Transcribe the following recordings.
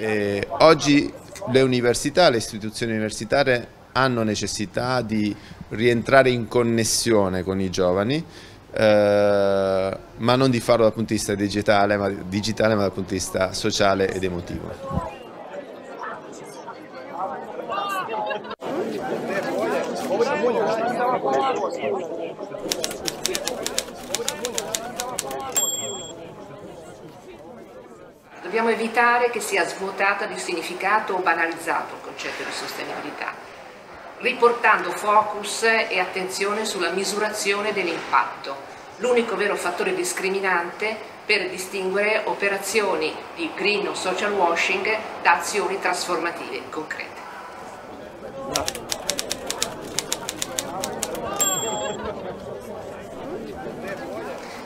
Eh, oggi le università, le istituzioni universitarie hanno necessità di rientrare in connessione con i giovani, eh, ma non di farlo dal punto di vista digitale ma, digitale, ma dal punto di vista sociale ed emotivo. dobbiamo evitare che sia svuotata di significato o banalizzato il concetto di sostenibilità, riportando focus e attenzione sulla misurazione dell'impatto, l'unico vero fattore discriminante per distinguere operazioni di green o social washing da azioni trasformative concrete.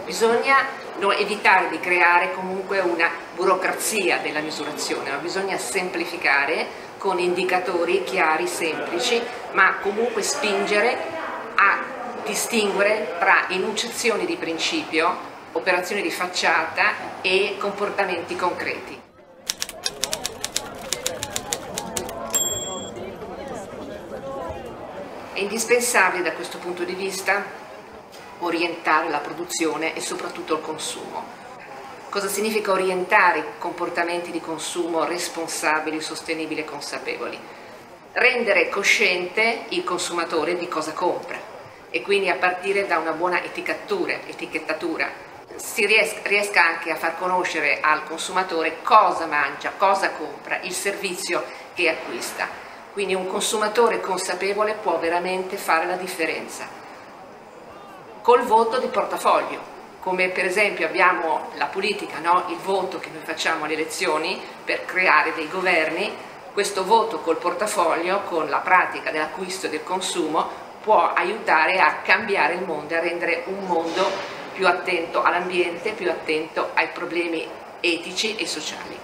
Bisogna no, evitare di creare comunque una burocrazia della misurazione, ma bisogna semplificare con indicatori chiari, semplici, ma comunque spingere a distinguere tra enunciazioni di principio, operazioni di facciata e comportamenti concreti. È indispensabile da questo punto di vista orientare la produzione e soprattutto il consumo. Cosa significa orientare i comportamenti di consumo responsabili, sostenibili e consapevoli? Rendere cosciente il consumatore di cosa compra e quindi a partire da una buona etichettatura. Si ries riesca anche a far conoscere al consumatore cosa mangia, cosa compra, il servizio che acquista. Quindi un consumatore consapevole può veramente fare la differenza col voto di portafoglio come per esempio abbiamo la politica, no? il voto che noi facciamo alle elezioni per creare dei governi, questo voto col portafoglio, con la pratica dell'acquisto e del consumo, può aiutare a cambiare il mondo, a rendere un mondo più attento all'ambiente, più attento ai problemi etici e sociali.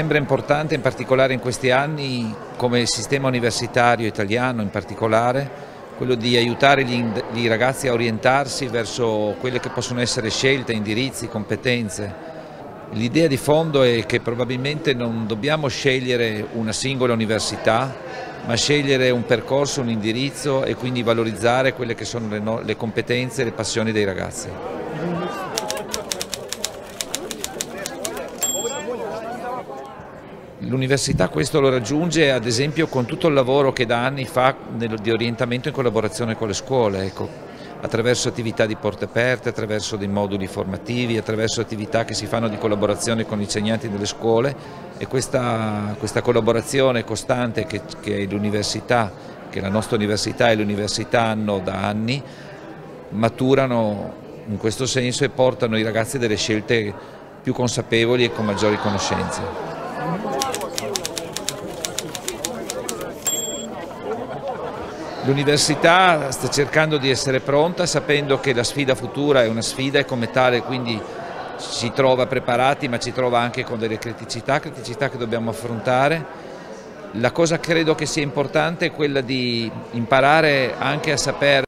sembra importante in particolare in questi anni come sistema universitario italiano in particolare quello di aiutare i ragazzi a orientarsi verso quelle che possono essere scelte, indirizzi, competenze. L'idea di fondo è che probabilmente non dobbiamo scegliere una singola università, ma scegliere un percorso, un indirizzo e quindi valorizzare quelle che sono le, no, le competenze e le passioni dei ragazzi. L'università questo lo raggiunge ad esempio con tutto il lavoro che da anni fa di orientamento in collaborazione con le scuole, ecco, attraverso attività di porte aperte, attraverso dei moduli formativi, attraverso attività che si fanno di collaborazione con gli insegnanti delle scuole e questa, questa collaborazione costante che, che l'università, che la nostra università e l'università hanno da anni, maturano in questo senso e portano i ragazzi delle scelte più consapevoli e con maggiori conoscenze. L'università sta cercando di essere pronta sapendo che la sfida futura è una sfida e come tale quindi ci trova preparati ma ci trova anche con delle criticità, criticità che dobbiamo affrontare. La cosa che credo che sia importante è quella di imparare anche a saper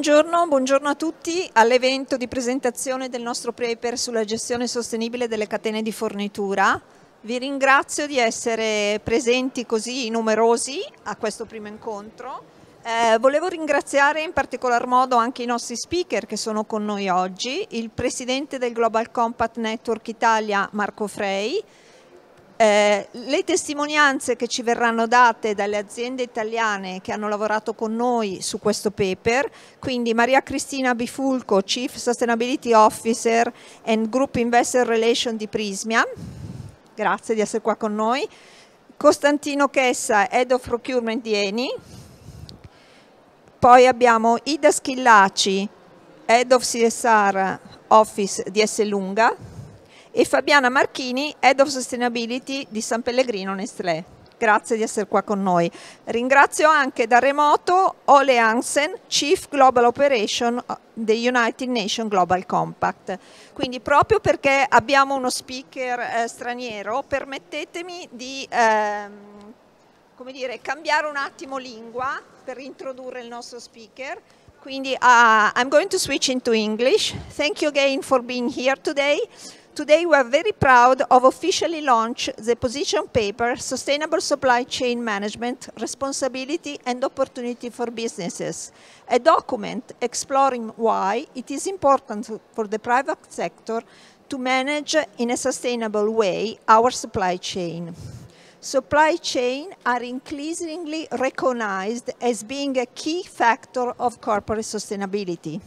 Buongiorno, buongiorno, a tutti all'evento di presentazione del nostro paper sulla gestione sostenibile delle catene di fornitura. Vi ringrazio di essere presenti così numerosi a questo primo incontro. Eh, volevo ringraziare in particolar modo anche i nostri speaker che sono con noi oggi, il presidente del Global Compact Network Italia Marco Frey, eh, le testimonianze che ci verranno date dalle aziende italiane che hanno lavorato con noi su questo paper, quindi Maria Cristina Bifulco, Chief Sustainability Officer and Group Investor Relation di Prismia, grazie di essere qua con noi, Costantino Chessa, Head of Procurement di Eni, poi abbiamo Ida Schillaci, Head of CSR Office di Esselunga, e Fabiana Marchini, Head of Sustainability di San Pellegrino Nestlé. Grazie di essere qua con noi. Ringrazio anche da remoto Ole Hansen, Chief Global Operation dei uh, United Nations Global Compact. Quindi proprio perché abbiamo uno speaker eh, straniero, permettetemi di ehm, come dire, cambiare un attimo lingua per introdurre il nostro speaker. Quindi uh, I'm going to switch into English. Thank you again for being here today. today we are very proud of officially launch the position paper, Sustainable Supply Chain Management, Responsibility and Opportunity for Businesses, a document exploring why it is important for the private sector to manage in a sustainable way our supply chain. Supply chain are increasingly recognized as being a key factor of corporate sustainability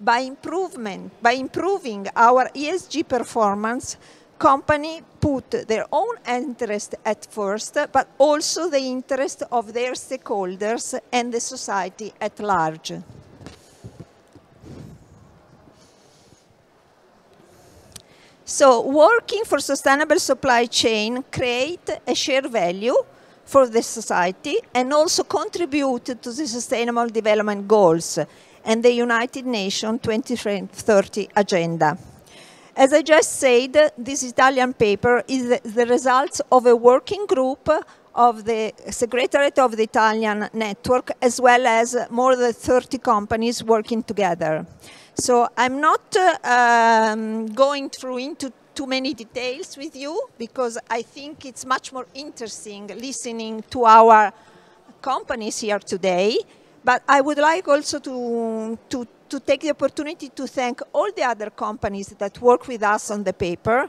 by improvement, by improving our ESG performance, company put their own interest at first, but also the interest of their stakeholders and the society at large. So working for sustainable supply chain create a shared value for the society and also contribute to the sustainable development goals and the United Nations 2030 Agenda. As I just said, this Italian paper is the result of a working group of the Secretariat of the Italian Network, as well as more than 30 companies working together. So I'm not uh, um, going through into too many details with you, because I think it's much more interesting listening to our companies here today but I would like also to, to, to take the opportunity to thank all the other companies that work with us on the paper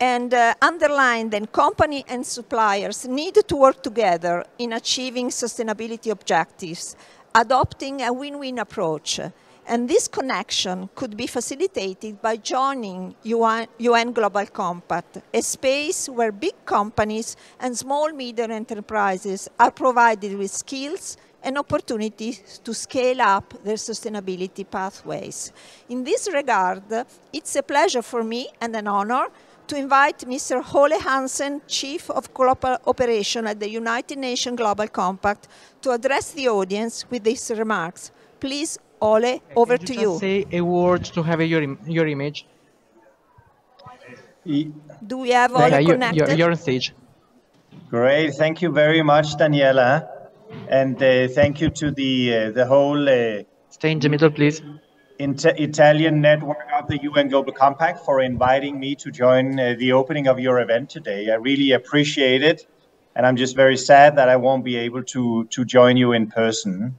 and uh, underline that company and suppliers need to work together in achieving sustainability objectives, adopting a win-win approach. And this connection could be facilitated by joining UN, UN, Global Compact, a space where big companies and small medium enterprises are provided with skills, and opportunities to scale up their sustainability pathways. In this regard, it's a pleasure for me and an honor to invite Mr. Ole Hansen, Chief of Global Operation at the United Nations Global Compact, to address the audience with these remarks. Please, Ole, over Can you to you. Say a word to have your, your image. Do we have Ole yeah, connected? You're, you're on stage. Great, thank you very much, Daniela and uh, thank you to the uh, the whole. Uh, Stay in the middle, please. Italian network of the UN Global Compact for inviting me to join uh, the opening of your event today. I really appreciate it. And I'm just very sad that I won't be able to, to join you in person.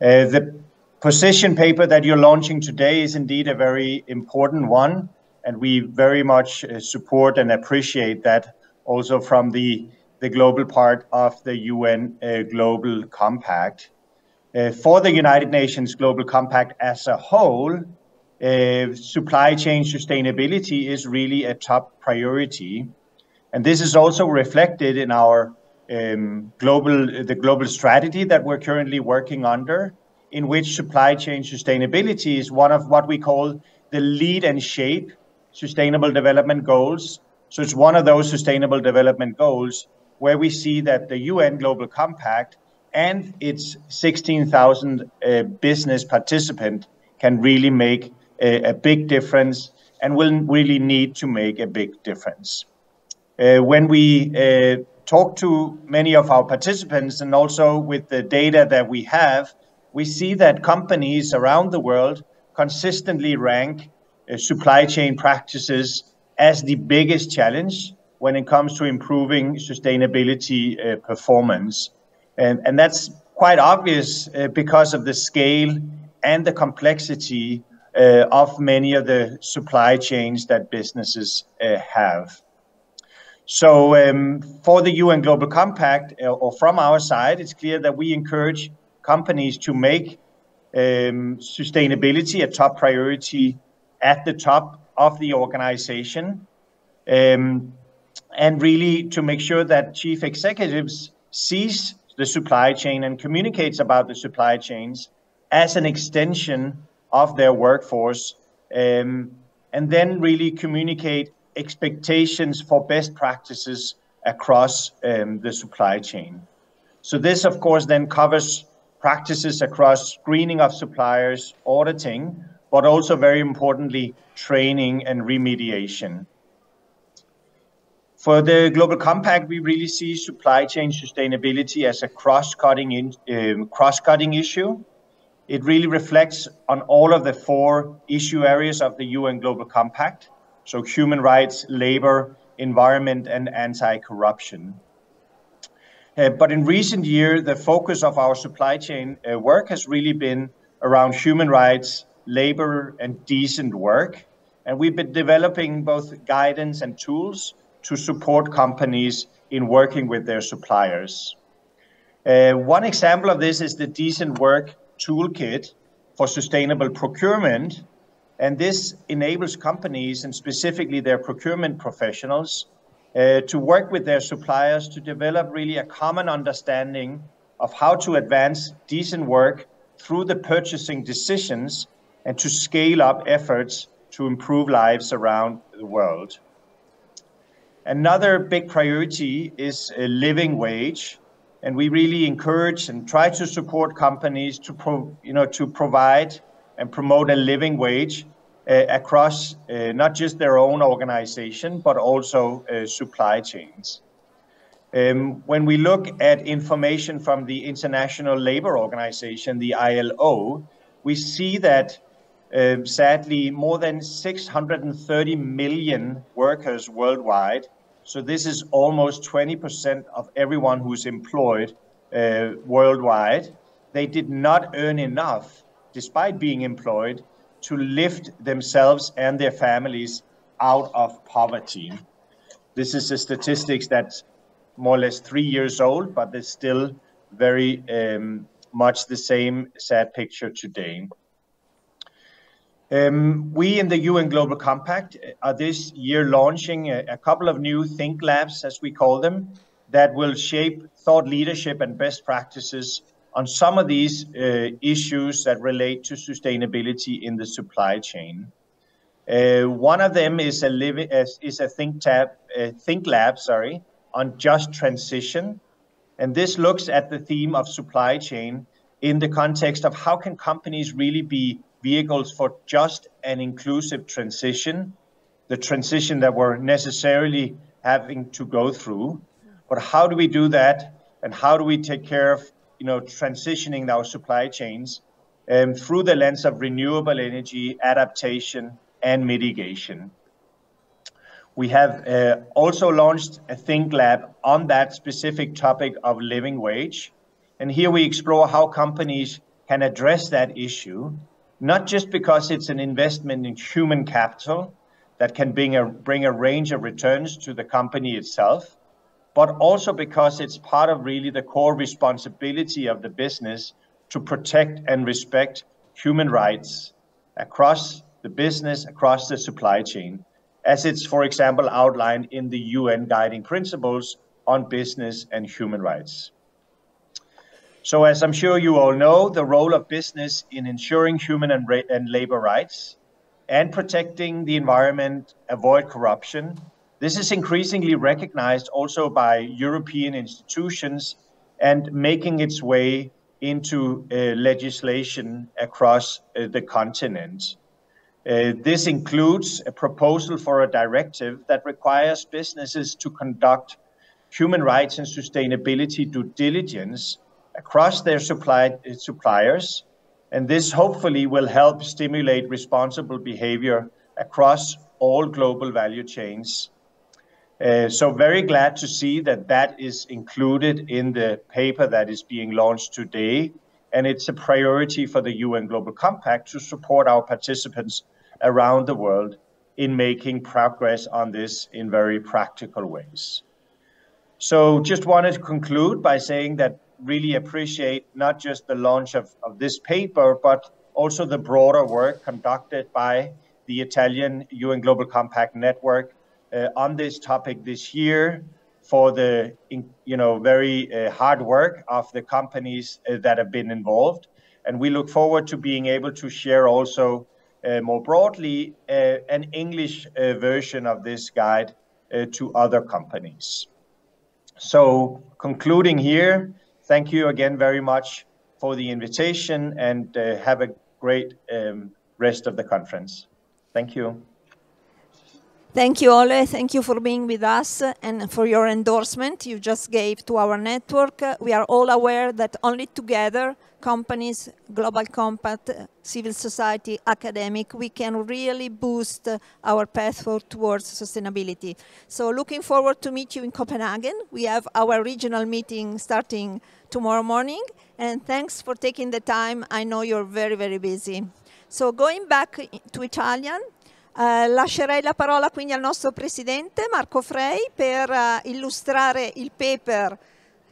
Uh, the position paper that you're launching today is indeed a very important one. And we very much uh, support and appreciate that also from the the global part of the UN uh, Global Compact. Uh, for the United Nations Global Compact as a whole, uh, supply chain sustainability is really a top priority. And this is also reflected in our um, global, the global strategy that we're currently working under, in which supply chain sustainability is one of what we call the lead and shape sustainable development goals. So it's one of those sustainable development goals where we see that the UN Global Compact and its 16,000 uh, business participant can really make a, a, big difference and will really need to make a big difference. Uh, when we uh, talk to many of our participants and also with the data that we have, we see that companies around the world consistently rank uh, supply chain practices as the biggest challenge when it comes to improving sustainability uh, performance. And, and that's quite obvious uh, because of the scale and the complexity uh, of many of the supply chains that businesses uh, have. So um, for the UN Global Compact, uh, or from our side, it's clear that we encourage companies to make um, sustainability a top priority at the top of the organization. Um, and really to make sure that chief executives sees the supply chain and communicates about the supply chains as an extension of their workforce um, and then really communicate expectations for best practices across um, the supply chain. So this, of course, then covers practices across screening of suppliers, auditing, but also very importantly, training and remediation. For the Global Compact, we really see supply chain sustainability as a cross-cutting in, um, cross-cutting issue. It really reflects on all of the four issue areas of the UN Global Compact, so human rights, labor, environment, and anti-corruption. Uh, but in recent years, the focus of our supply chain uh, work has really been around human rights, labor, and decent work. And we've been developing both guidance and tools to support companies in working with their suppliers. Uh, one example of this is the Decent Work Toolkit for Sustainable Procurement. And this enables companies and specifically their procurement professionals uh, to work with their suppliers to develop really a common understanding of how to advance decent work through the purchasing decisions and to scale up efforts to improve lives around the world. Another big priority is a uh, living wage, and we really encourage and try to support companies to pro, you know to provide and promote a living wage uh, across uh, not just their own organization but also uh, supply chains. Um, when we look at information from the International Labour Organization, the ILO, we see that um, sadly more than 630 million workers worldwide so this is almost 20% of everyone who's employed uh, worldwide. They did not earn enough, despite being employed, to lift themselves and their families out of poverty. This is a statistics that's more or less three years old, but it's still very um, much the same sad picture today. Um, we in the UN Global Compact are this year launching a, a couple of new think labs, as we call them, that will shape thought leadership and best practices on some of these uh, issues that relate to sustainability in the supply chain. Uh, one of them is a, live, uh, is a think, tab, uh, think lab sorry, on just transition. And this looks at the theme of supply chain in the context of how can companies really be vehicles for just and inclusive transition, the transition that we're necessarily having to go through. But how do we do that? And how do we take care of, you know, transitioning our supply chains um, through the lens of renewable energy, adaptation, and mitigation? We have uh, also launched a Think Lab on that specific topic of living wage. And here we explore how companies can address that issue not just because it's an investment in human capital that can bring a, bring a range of returns to the company itself, but also because it's part of really the core responsibility of the business to protect and respect human rights across the business, across the supply chain, as it's, for example, outlined in the UN Guiding Principles on Business and Human Rights. So, as I'm sure you all know, the role of business in ensuring human and, ra- and labor rights and protecting the environment, avoid corruption. This is increasingly recognized also by European institutions and making its way into uh, legislation across uh, the continent. Uh, this includes a proposal for a directive that requires businesses to conduct human rights and sustainability due diligence across their supply, suppliers, and this hopefully will help stimulate responsible behavior across all global value chains. Uh, so very glad to see that that is included in the paper that is being launched today. And it's a priority for the UN Global Compact to support our participants around the world in making progress on this in very practical ways. So just wanted to conclude by saying that really appreciate not just the launch of, of this paper, but also the broader work conducted by the Italian UN Global Compact Network uh, on this topic this year for the you know very uh, hard work of the companies uh, that have been involved and we look forward to being able to share also uh, more broadly uh, an english uh, version of this guide to other companies so concluding here thank you again very much for the invitation and uh, have a great um, rest of the conference. Thank you. Thank you, Ole. Thank you for being with us and for your endorsement you just gave to our network. We are all aware that only together, companies, global compact, civil society, academic, we can really boost our path towards sustainability. So looking forward to meet you in Copenhagen. We have our regional meeting starting tomorrow morning. And thanks for taking the time. I know you're very, very busy. So going back to Italian, Eh, lascerei la parola quindi al nostro presidente Marco Frey per eh, illustrare il paper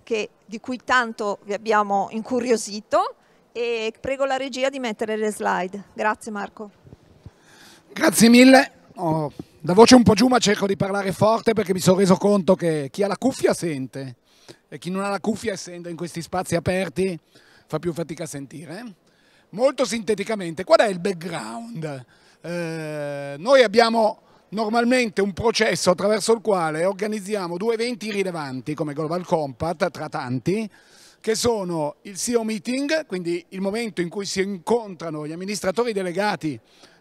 che, di cui tanto vi abbiamo incuriosito e prego la regia di mettere le slide. Grazie Marco. Grazie mille. Oh, la voce un po' giù ma cerco di parlare forte perché mi sono reso conto che chi ha la cuffia sente e chi non ha la cuffia essendo in questi spazi aperti fa più fatica a sentire. Eh. Molto sinteticamente, qual è il background? Eh, noi abbiamo normalmente un processo attraverso il quale organizziamo due eventi rilevanti come Global Compact tra tanti che sono il CEO meeting, quindi il momento in cui si incontrano gli amministratori delegati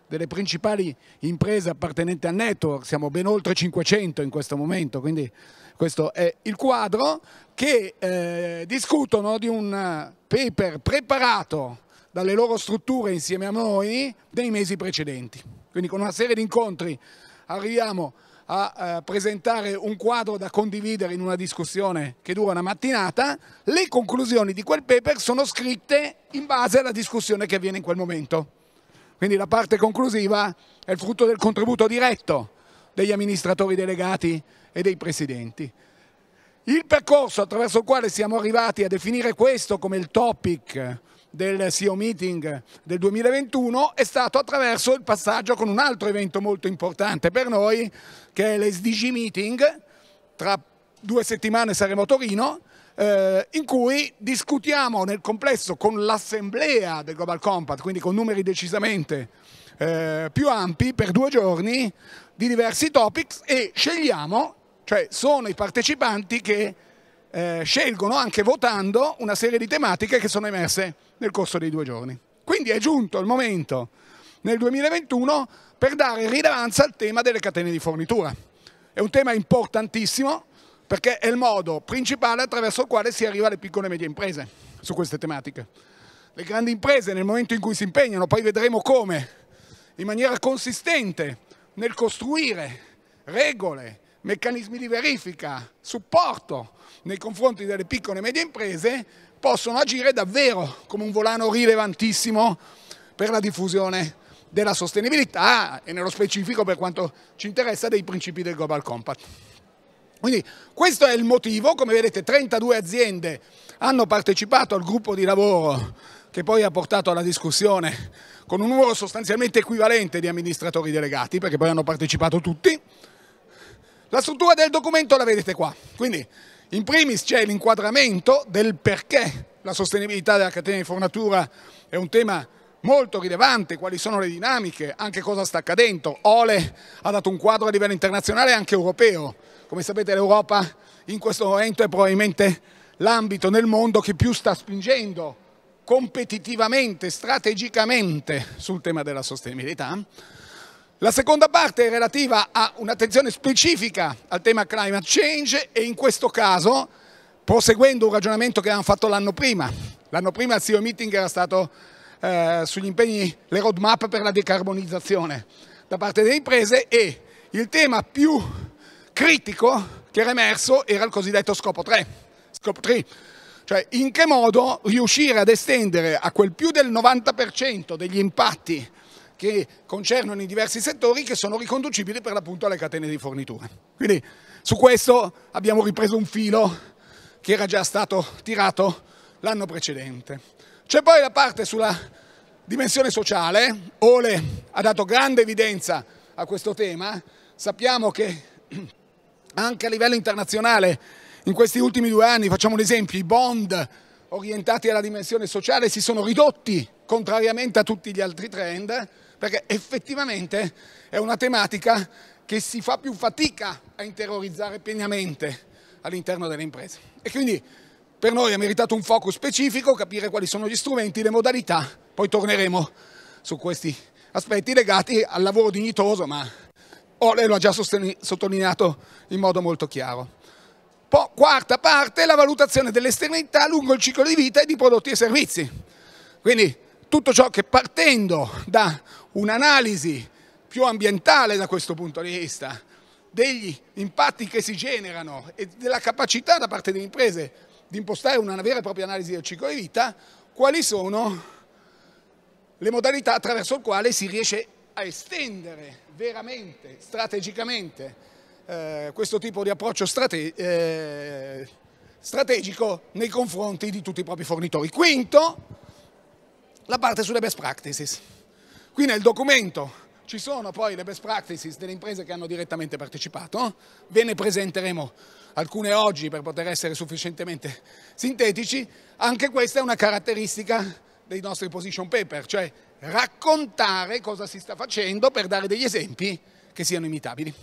delle principali imprese appartenenti al network, siamo ben oltre 500 in questo momento, quindi questo è il quadro, che eh, discutono di un paper preparato dalle loro strutture insieme a noi nei mesi precedenti. Quindi con una serie di incontri arriviamo a eh, presentare un quadro da condividere in una discussione che dura una mattinata, le conclusioni di quel paper sono scritte in base alla discussione che avviene in quel momento. Quindi la parte conclusiva è il frutto del contributo diretto degli amministratori delegati e dei presidenti. Il percorso attraverso il quale siamo arrivati a definire questo come il topic del CEO Meeting del 2021 è stato attraverso il passaggio con un altro evento molto importante per noi, che è l'SDG Meeting. Tra due settimane saremo a Torino, eh, in cui discutiamo nel complesso con l'assemblea del Global Compact, quindi con numeri decisamente eh, più ampi per due giorni di diversi topics e scegliamo, cioè sono i partecipanti che eh, scelgono anche votando una serie di tematiche che sono emerse nel corso dei due giorni. Quindi è giunto il momento nel 2021 per dare rilevanza al tema delle catene di fornitura. È un tema importantissimo perché è il modo principale attraverso il quale si arriva alle piccole e medie imprese su queste tematiche. Le grandi imprese nel momento in cui si impegnano, poi vedremo come, in maniera consistente nel costruire regole, meccanismi di verifica, supporto nei confronti delle piccole e medie imprese possono agire davvero come un volano rilevantissimo per la diffusione della sostenibilità e nello specifico per quanto ci interessa dei principi del Global Compact. Quindi questo è il motivo, come vedete 32 aziende hanno partecipato al gruppo di lavoro che poi ha portato alla discussione con un numero sostanzialmente equivalente di amministratori delegati, perché poi hanno partecipato tutti, la struttura del documento la vedete qua, quindi in primis c'è l'inquadramento del perché la sostenibilità della catena di fornatura è un tema molto rilevante, quali sono le dinamiche, anche cosa sta accadendo. Ole ha dato un quadro a livello internazionale e anche europeo. Come sapete l'Europa in questo momento è probabilmente l'ambito nel mondo che più sta spingendo competitivamente, strategicamente sul tema della sostenibilità. La seconda parte è relativa a un'attenzione specifica al tema climate change e in questo caso proseguendo un ragionamento che avevamo fatto l'anno prima. L'anno prima il CEO meeting era stato eh, sugli impegni, le roadmap per la decarbonizzazione da parte delle imprese e il tema più critico che era emerso era il cosiddetto scopo 3. Scopo 3 cioè in che modo riuscire ad estendere a quel più del 90% degli impatti che concernono i diversi settori che sono riconducibili per l'appunto alle catene di fornitura. Quindi su questo abbiamo ripreso un filo che era già stato tirato l'anno precedente. C'è poi la parte sulla dimensione sociale, Ole ha dato grande evidenza a questo tema, sappiamo che anche a livello internazionale in questi ultimi due anni, facciamo un esempio, i bond orientati alla dimensione sociale si sono ridotti contrariamente a tutti gli altri trend, perché effettivamente è una tematica che si fa più fatica a interiorizzare pienamente all'interno delle imprese. E quindi per noi è meritato un focus specifico, capire quali sono gli strumenti, le modalità, poi torneremo su questi aspetti legati al lavoro dignitoso, ma Ole oh, lo ha già sottolineato in modo molto chiaro. Poi, quarta parte, la valutazione dell'esternità lungo il ciclo di vita e di prodotti e servizi. Quindi tutto ciò che partendo da un'analisi più ambientale da questo punto di vista, degli impatti che si generano e della capacità da parte delle imprese di impostare una vera e propria analisi del ciclo di vita, quali sono le modalità attraverso le quali si riesce a estendere veramente, strategicamente, eh, questo tipo di approccio strate eh, strategico nei confronti di tutti i propri fornitori. Quinto, la parte sulle best practices. Qui nel documento ci sono poi le best practices delle imprese che hanno direttamente partecipato, eh? ve ne presenteremo alcune oggi per poter essere sufficientemente sintetici, anche questa è una caratteristica dei nostri position paper, cioè raccontare cosa si sta facendo per dare degli esempi che siano imitabili.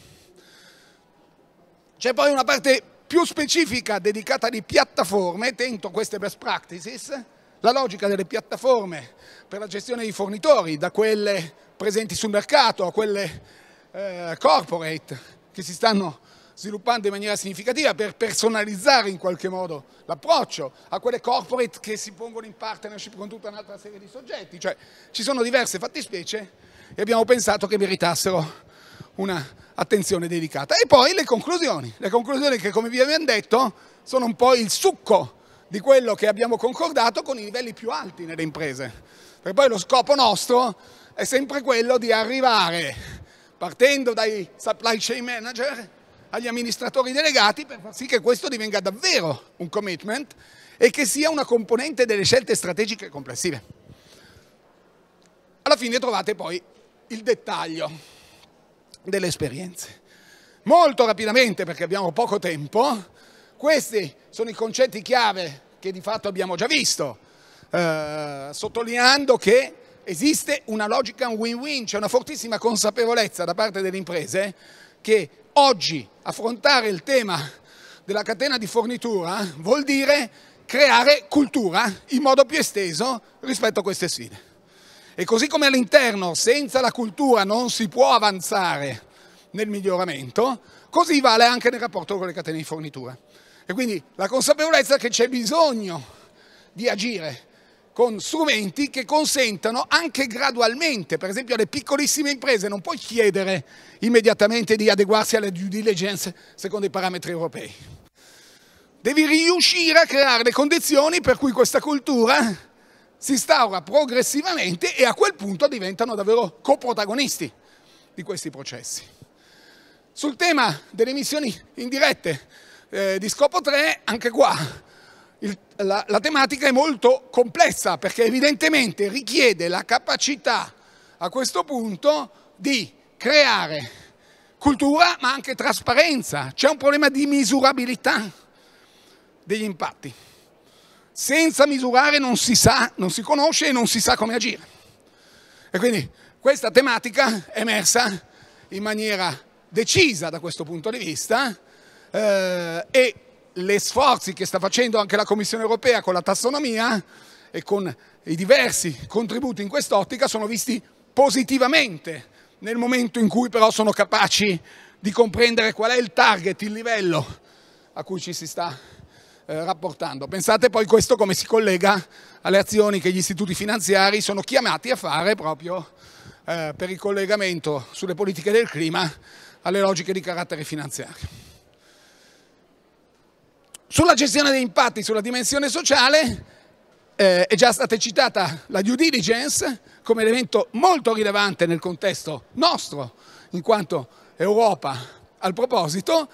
C'è poi una parte più specifica dedicata alle piattaforme, tento queste best practices, la logica delle piattaforme per la gestione dei fornitori, da quelle presenti sul mercato a quelle eh, corporate che si stanno sviluppando in maniera significativa per personalizzare in qualche modo l'approccio a quelle corporate che si pongono in partnership con tutta un'altra serie di soggetti, cioè ci sono diverse fattispecie e abbiamo pensato che meritassero un'attenzione dedicata. E poi le conclusioni, le conclusioni che come vi abbiamo detto sono un po' il succo di quello che abbiamo concordato con i livelli più alti nelle imprese. Perché poi lo scopo nostro è sempre quello di arrivare, partendo dai supply chain manager agli amministratori delegati, per far sì che questo divenga davvero un commitment e che sia una componente delle scelte strategiche complessive. Alla fine trovate poi il dettaglio delle esperienze. Molto rapidamente, perché abbiamo poco tempo, questi sono i concetti chiave che di fatto abbiamo già visto, eh, sottolineando che esiste una logica win-win, c'è cioè una fortissima consapevolezza da parte delle imprese che oggi affrontare il tema della catena di fornitura vuol dire creare cultura in modo più esteso rispetto a queste sfide. E così come all'interno senza la cultura non si può avanzare nel miglioramento, così vale anche nel rapporto con le catene di fornitura. E quindi la consapevolezza che c'è bisogno di agire con strumenti che consentano anche gradualmente, per esempio alle piccolissime imprese, non puoi chiedere immediatamente di adeguarsi alle due diligence secondo i parametri europei. Devi riuscire a creare le condizioni per cui questa cultura si instaura progressivamente e a quel punto diventano davvero coprotagonisti di questi processi. Sul tema delle emissioni indirette, eh, di scopo 3, anche qua il, la, la tematica è molto complessa perché evidentemente richiede la capacità a questo punto di creare cultura ma anche trasparenza. C'è un problema di misurabilità degli impatti. Senza misurare non si sa, non si conosce e non si sa come agire. E quindi questa tematica è emersa in maniera decisa da questo punto di vista eh, e gli sforzi che sta facendo anche la Commissione europea con la tassonomia e con i diversi contributi in quest'ottica sono visti positivamente nel momento in cui però sono capaci di comprendere qual è il target, il livello a cui ci si sta eh, rapportando. Pensate poi questo come si collega alle azioni che gli istituti finanziari sono chiamati a fare proprio eh, per il collegamento sulle politiche del clima alle logiche di carattere finanziario. Sulla gestione degli impatti, sulla dimensione sociale, eh, è già stata citata la due diligence come elemento molto rilevante nel contesto nostro, in quanto Europa al proposito,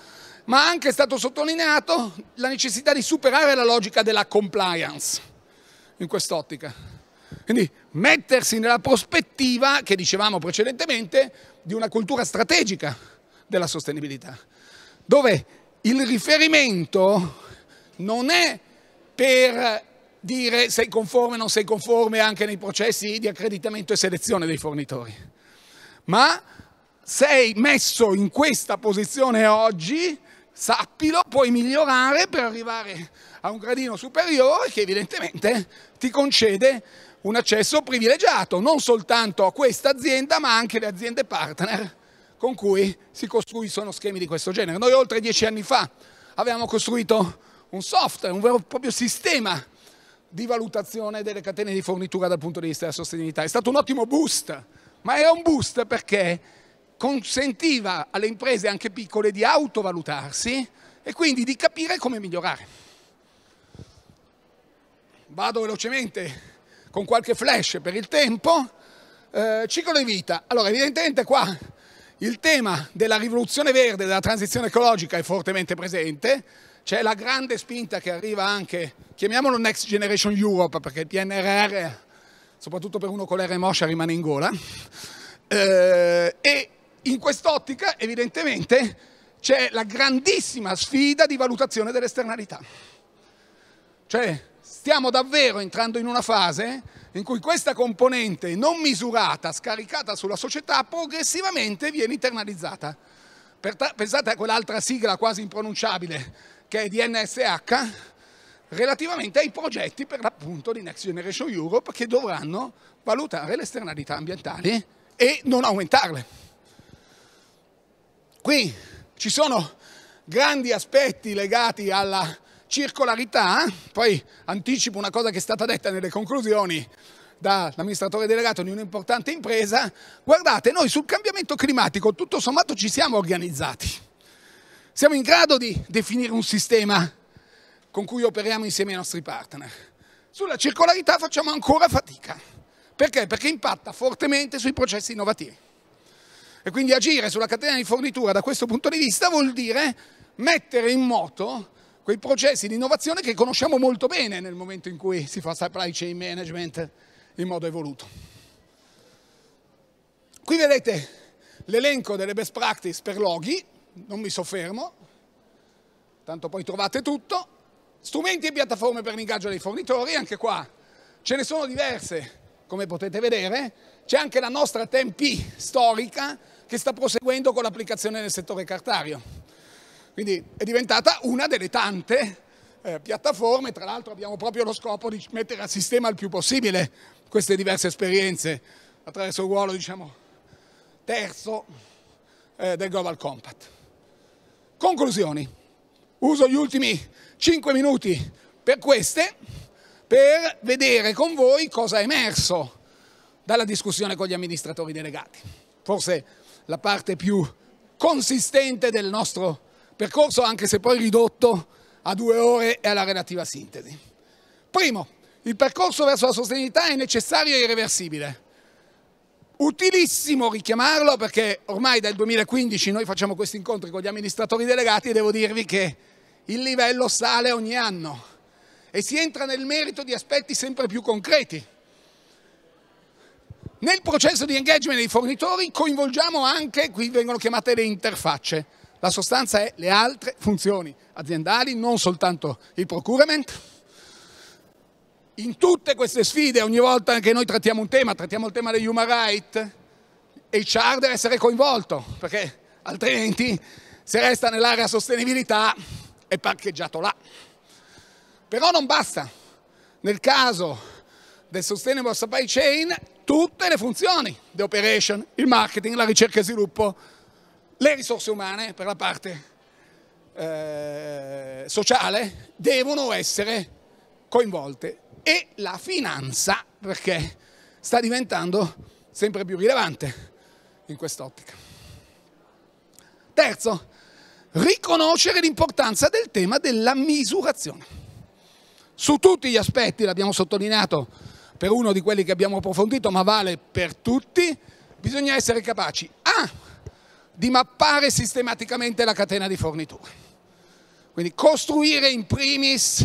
ma anche è stato sottolineato la necessità di superare la logica della compliance in quest'ottica. Quindi mettersi nella prospettiva che dicevamo precedentemente di una cultura strategica della sostenibilità, dove il riferimento non è per dire sei conforme o non sei conforme anche nei processi di accreditamento e selezione dei fornitori, ma sei messo in questa posizione oggi, sappilo, puoi migliorare per arrivare a un gradino superiore che evidentemente ti concede un accesso privilegiato non soltanto a questa azienda ma anche alle aziende partner con cui si costruiscono schemi di questo genere. Noi oltre dieci anni fa abbiamo costruito un software, un vero e proprio sistema di valutazione delle catene di fornitura dal punto di vista della sostenibilità. È stato un ottimo boost, ma era un boost perché consentiva alle imprese anche piccole di autovalutarsi e quindi di capire come migliorare. Vado velocemente con qualche flash per il tempo. Eh, ciclo di vita. Allora, evidentemente qua il tema della rivoluzione verde, della transizione ecologica è fortemente presente c'è la grande spinta che arriva anche, chiamiamolo Next Generation Europe, perché il PNRR, soprattutto per uno con l'R moscia, rimane in gola. Eh, e in quest'ottica, evidentemente, c'è la grandissima sfida di valutazione dell'esternalità. Cioè, stiamo davvero entrando in una fase in cui questa componente non misurata, scaricata sulla società, progressivamente viene internalizzata. Pensate a quell'altra sigla quasi impronunciabile, che è di NSH, relativamente ai progetti per l'appunto di Next Generation Europe che dovranno valutare le esternalità ambientali e non aumentarle. Qui ci sono grandi aspetti legati alla circolarità, poi anticipo una cosa che è stata detta nelle conclusioni dall'amministratore delegato di un'importante impresa, guardate noi sul cambiamento climatico tutto sommato ci siamo organizzati siamo in grado di definire un sistema con cui operiamo insieme ai nostri partner. Sulla circolarità facciamo ancora fatica. Perché? Perché impatta fortemente sui processi innovativi. E quindi agire sulla catena di fornitura da questo punto di vista vuol dire mettere in moto quei processi di innovazione che conosciamo molto bene nel momento in cui si fa supply chain management in modo evoluto. Qui vedete l'elenco delle best practice per loghi, non mi soffermo, tanto poi trovate tutto, strumenti e piattaforme per l'ingaggio dei fornitori, anche qua ce ne sono diverse, come potete vedere, c'è anche la nostra Tempi storica che sta proseguendo con l'applicazione nel settore cartario. Quindi è diventata una delle tante eh, piattaforme, tra l'altro abbiamo proprio lo scopo di mettere a sistema il più possibile queste diverse esperienze attraverso il ruolo, diciamo, terzo eh, del Global Compact. Conclusioni. Uso gli ultimi 5 minuti per queste, per vedere con voi cosa è emerso dalla discussione con gli amministratori delegati. Forse la parte più consistente del nostro percorso, anche se poi ridotto a due ore e alla relativa sintesi. Primo, il percorso verso la sostenibilità è necessario e irreversibile. Utilissimo richiamarlo perché ormai dal 2015 noi facciamo questi incontri con gli amministratori delegati e devo dirvi che il livello sale ogni anno e si entra nel merito di aspetti sempre più concreti. Nel processo di engagement dei fornitori coinvolgiamo anche, qui vengono chiamate le interfacce, la sostanza è le altre funzioni aziendali, non soltanto il procurement in tutte queste sfide, ogni volta che noi trattiamo un tema, trattiamo il tema dei human rights, HR deve essere coinvolto, perché altrimenti se resta nell'area sostenibilità è parcheggiato là. Però non basta. Nel caso del Sustainable Supply Chain, tutte le funzioni, le operation, il marketing, la ricerca e sviluppo, le risorse umane per la parte eh, sociale, devono essere coinvolte e la finanza perché sta diventando sempre più rilevante in quest'ottica. Terzo, riconoscere l'importanza del tema della misurazione. Su tutti gli aspetti, l'abbiamo sottolineato per uno di quelli che abbiamo approfondito, ma vale per tutti, bisogna essere capaci A, di mappare sistematicamente la catena di fornitura. Quindi costruire in primis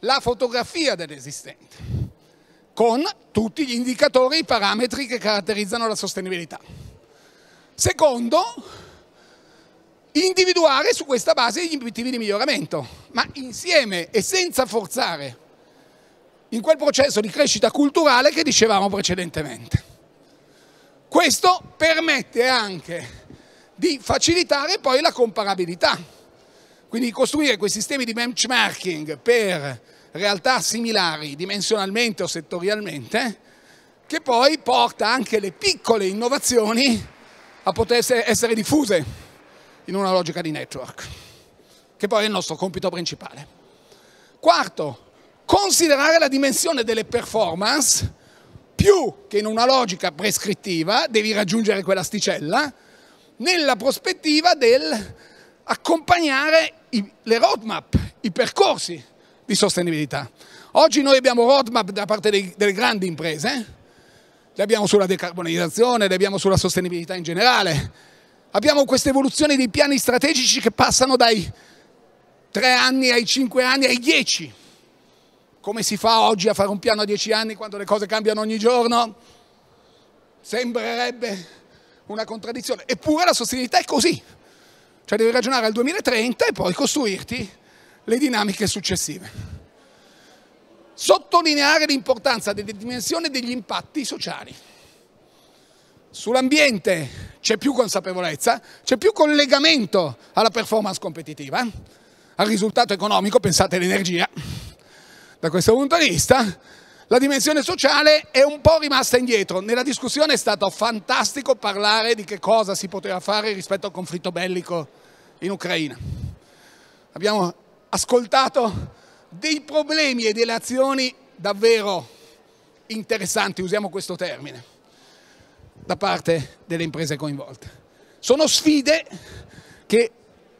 la fotografia dell'esistente, con tutti gli indicatori e i parametri che caratterizzano la sostenibilità. Secondo, individuare su questa base gli obiettivi di miglioramento, ma insieme e senza forzare in quel processo di crescita culturale che dicevamo precedentemente. Questo permette anche di facilitare poi la comparabilità quindi costruire quei sistemi di benchmarking per realtà similari dimensionalmente o settorialmente, che poi porta anche le piccole innovazioni a poter essere diffuse in una logica di network, che poi è il nostro compito principale. Quarto, considerare la dimensione delle performance più che in una logica prescrittiva, devi raggiungere quell'asticella, nella prospettiva del accompagnare i, le roadmap, i percorsi di sostenibilità. Oggi noi abbiamo roadmap da parte dei, delle grandi imprese, eh? le abbiamo sulla decarbonizzazione, le abbiamo sulla sostenibilità in generale. Abbiamo questa evoluzione dei piani strategici che passano dai tre anni ai cinque anni ai dieci. Come si fa oggi a fare un piano a dieci anni quando le cose cambiano ogni giorno? Sembrerebbe una contraddizione. Eppure la sostenibilità è così. Cioè devi ragionare al 2030 e poi costruirti le dinamiche successive. Sottolineare l'importanza della dimensione degli impatti sociali. Sull'ambiente c'è più consapevolezza, c'è più collegamento alla performance competitiva, al risultato economico, pensate all'energia. Da questo punto di vista, la dimensione sociale è un po' rimasta indietro. Nella discussione è stato fantastico parlare di che cosa si poteva fare rispetto al conflitto bellico in Ucraina. Abbiamo ascoltato dei problemi e delle azioni davvero interessanti, usiamo questo termine, da parte delle imprese coinvolte. Sono sfide che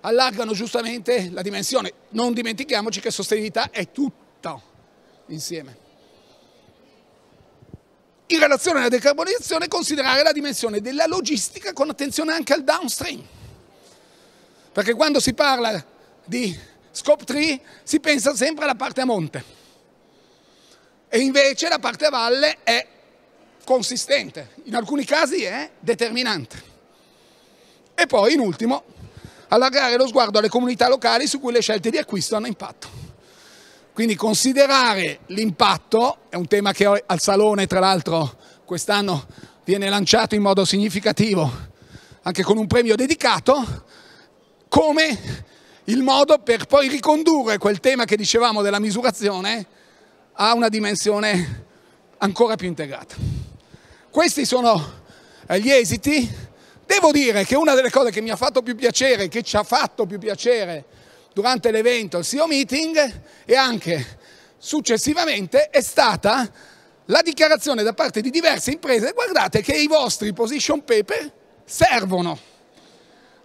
allargano giustamente la dimensione. Non dimentichiamoci che sostenibilità è tutto insieme. In relazione alla decarbonizzazione considerare la dimensione della logistica con attenzione anche al downstream. Perché quando si parla di scope tree si pensa sempre alla parte a monte e invece la parte a valle è consistente, in alcuni casi è determinante. E poi in ultimo allargare lo sguardo alle comunità locali su cui le scelte di acquisto hanno impatto. Quindi considerare l'impatto è un tema che al Salone tra l'altro quest'anno viene lanciato in modo significativo anche con un premio dedicato, come il modo per poi ricondurre quel tema che dicevamo della misurazione a una dimensione ancora più integrata. Questi sono eh, gli esiti. Devo dire che una delle cose che mi ha fatto più piacere, che ci ha fatto più piacere durante l'evento, il CEO meeting e anche successivamente, è stata la dichiarazione da parte di diverse imprese, guardate che i vostri position paper servono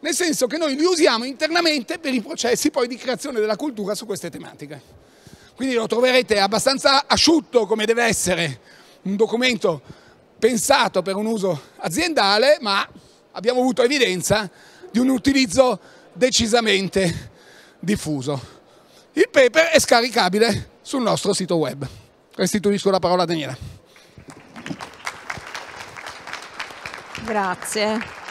nel senso che noi li usiamo internamente per i processi poi di creazione della cultura su queste tematiche. Quindi lo troverete abbastanza asciutto come deve essere un documento pensato per un uso aziendale, ma abbiamo avuto evidenza di un utilizzo decisamente diffuso. Il paper è scaricabile sul nostro sito web. Restituisco la parola a Daniela. Grazie.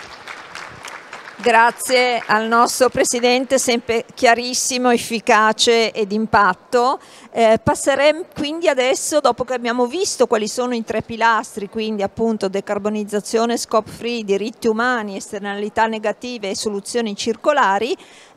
Grazie al nostro Presidente, sempre chiarissimo, efficace e d'impatto. Eh, passeremo quindi adesso, dopo che abbiamo visto quali sono i tre pilastri, quindi appunto decarbonizzazione, scope free, diritti umani, esternalità negative e soluzioni circolari,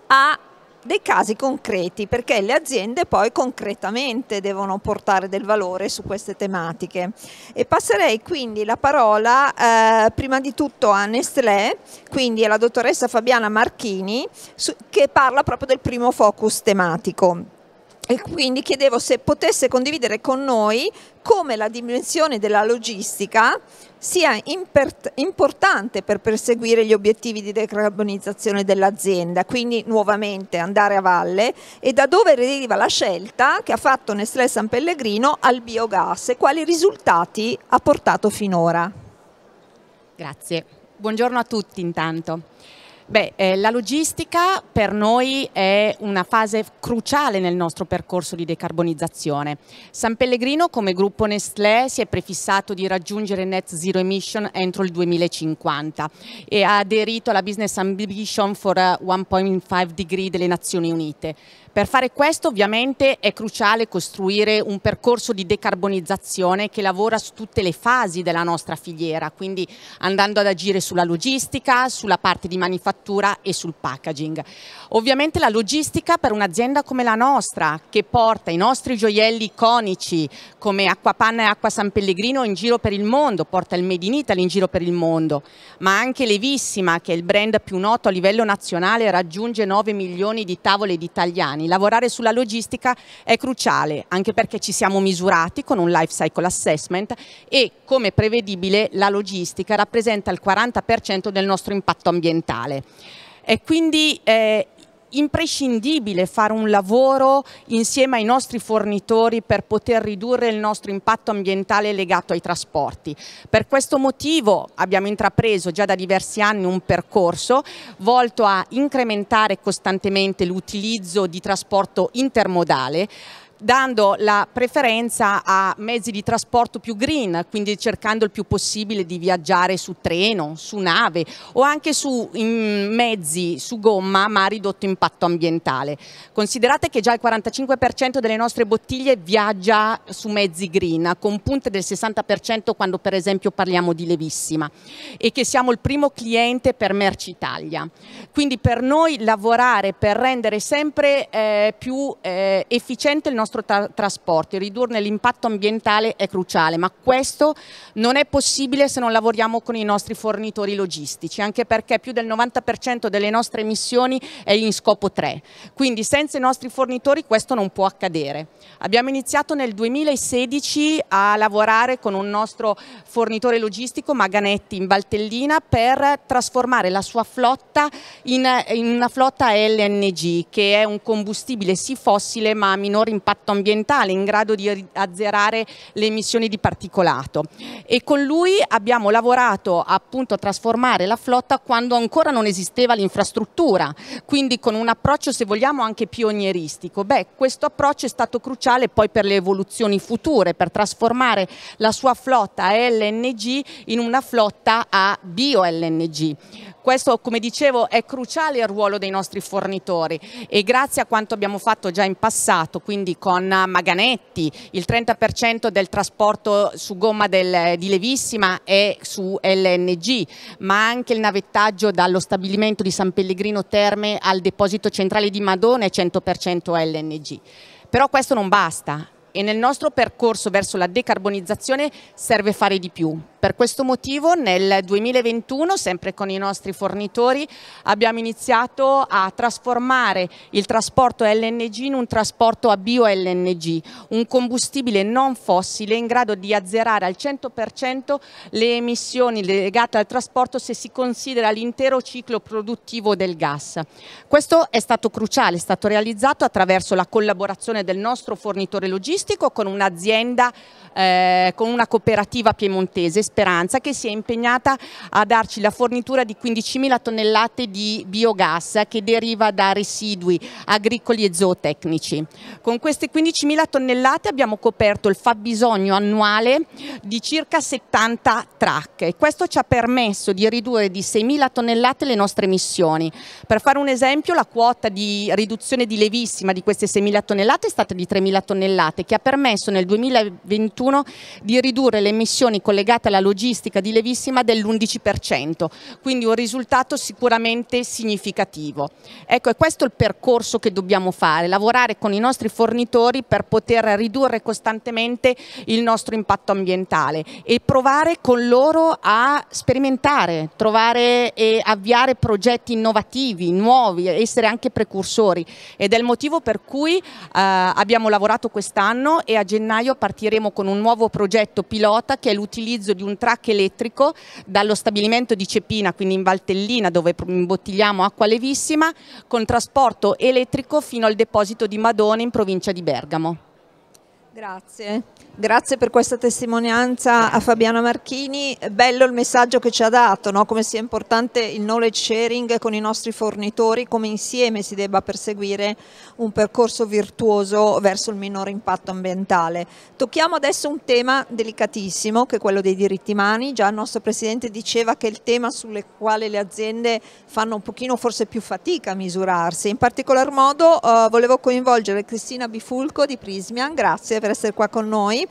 a dei casi concreti perché le aziende poi concretamente devono portare del valore su queste tematiche e passerei quindi la parola eh, prima di tutto a Nestlé quindi alla dottoressa Fabiana Marchini su, che parla proprio del primo focus tematico e quindi chiedevo se potesse condividere con noi come la dimensione della logistica sia importante per perseguire gli obiettivi di decarbonizzazione dell'azienda, quindi nuovamente andare a valle e da dove deriva la scelta che ha fatto Nestlé San Pellegrino al biogas e quali risultati ha portato finora. Grazie. Buongiorno a tutti intanto. Beh, eh, la logistica per noi è una fase cruciale nel nostro percorso di decarbonizzazione. San Pellegrino come gruppo Nestlé si è prefissato di raggiungere net zero emission entro il 2050 e ha aderito alla Business Ambition for 1.5 eh, Degree delle Nazioni Unite. Per fare questo ovviamente è cruciale costruire un percorso di decarbonizzazione che lavora su tutte le fasi della nostra filiera, quindi andando ad agire sulla logistica, sulla parte di manifattura e sul packaging. Ovviamente la logistica per un'azienda come la nostra, che porta i nostri gioielli iconici come Acquapanna e Acqua San Pellegrino in giro per il mondo, porta il Made in Italy in giro per il mondo, ma anche Levissima, che è il brand più noto a livello nazionale, raggiunge 9 milioni di tavole di italiani italiani. Lavorare sulla logistica è cruciale, anche perché ci siamo misurati con un life cycle assessment e come prevedibile la logistica rappresenta il 40% del nostro impatto ambientale. E quindi eh, imprescindibile fare un lavoro insieme ai nostri fornitori per poter ridurre il nostro impatto ambientale legato ai trasporti. Per questo motivo abbiamo intrapreso già da diversi anni un percorso volto a incrementare costantemente l'utilizzo di trasporto intermodale dando la preferenza a mezzi di trasporto più green, quindi cercando il più possibile di viaggiare su treno, su nave o anche su mezzi su gomma ma a ridotto impatto ambientale. Considerate che già il 45% delle nostre bottiglie viaggia su mezzi green, con punte del 60% quando per esempio parliamo di Levissima e che siamo il primo cliente per Mercitalia. Quindi per noi lavorare per rendere sempre eh, più eh, efficiente il nostro nostro tra trasporto, ridurne l'impatto ambientale è cruciale, ma questo non è possibile se non lavoriamo con i nostri fornitori logistici, anche perché più del 90% delle nostre emissioni è in scopo 3, quindi senza i nostri fornitori questo non può accadere. Abbiamo iniziato nel 2016 a lavorare con un nostro fornitore logistico, Maganetti in Valtellina, per trasformare la sua flotta in, in una flotta LNG, che è un combustibile sì fossile ma a minor impatto impatto ambientale in grado di azzerare le emissioni di particolato e con lui abbiamo lavorato appunto a trasformare la flotta quando ancora non esisteva l'infrastruttura, quindi con un approccio se vogliamo anche pionieristico. Beh, questo approccio è stato cruciale poi per le evoluzioni future, per trasformare la sua flotta a LNG in una flotta a bio-LNG. Questo, come dicevo, è cruciale il ruolo dei nostri fornitori e grazie a quanto abbiamo fatto già in passato, quindi con Maganetti, il 30% del trasporto su gomma del, di Levissima è su LNG, ma anche il navettaggio dallo stabilimento di San Pellegrino Terme al deposito centrale di Madone è 100% LNG. Però questo non basta, e nel nostro percorso verso la decarbonizzazione serve fare di più, per questo motivo nel 2021, sempre con i nostri fornitori, abbiamo iniziato a trasformare il trasporto LNG in un trasporto a bio-LNG, un combustibile non fossile in grado di azzerare al 100% le emissioni legate al trasporto se si considera l'intero ciclo produttivo del gas. Questo è stato cruciale, è stato realizzato attraverso la collaborazione del nostro fornitore logistico con un'azienda eh, con una cooperativa piemontese, Speranza, che si è impegnata a darci la fornitura di 15.000 tonnellate di biogas che deriva da residui agricoli e zootecnici. Con queste 15.000 tonnellate abbiamo coperto il fabbisogno annuale di circa 70 track e questo ci ha permesso di ridurre di 6.000 tonnellate le nostre emissioni. Per fare un esempio la quota di riduzione di levissima di queste 6.000 tonnellate è stata di 3.000 tonnellate che ha permesso nel 2021 2021 di ridurre le emissioni collegate alla logistica di levissima dell'11%, quindi un risultato sicuramente significativo. Ecco, è questo il percorso che dobbiamo fare, lavorare con i nostri fornitori per poter ridurre costantemente il nostro impatto ambientale e provare con loro a sperimentare, trovare e avviare progetti innovativi, nuovi, essere anche precursori ed è il motivo per cui eh, abbiamo lavorato quest'anno e a gennaio partiremo con un un nuovo progetto pilota che è l'utilizzo di un track elettrico dallo stabilimento di Cepina, quindi in Valtellina dove imbottigliamo acqua levissima, con trasporto elettrico fino al deposito di Madone in provincia di Bergamo. Grazie. Grazie per questa testimonianza a Fabiana Marchini, bello il messaggio che ci ha dato, no? come sia importante il knowledge sharing con i nostri fornitori, come insieme si debba perseguire un percorso virtuoso verso il minore impatto ambientale. Tocchiamo adesso un tema delicatissimo che è quello dei diritti umani, già il nostro Presidente diceva che è il tema sulle quale le aziende fanno un pochino forse più fatica a misurarsi, in particolar modo eh, volevo coinvolgere Cristina Bifulco di Prismian, grazie per essere qua con noi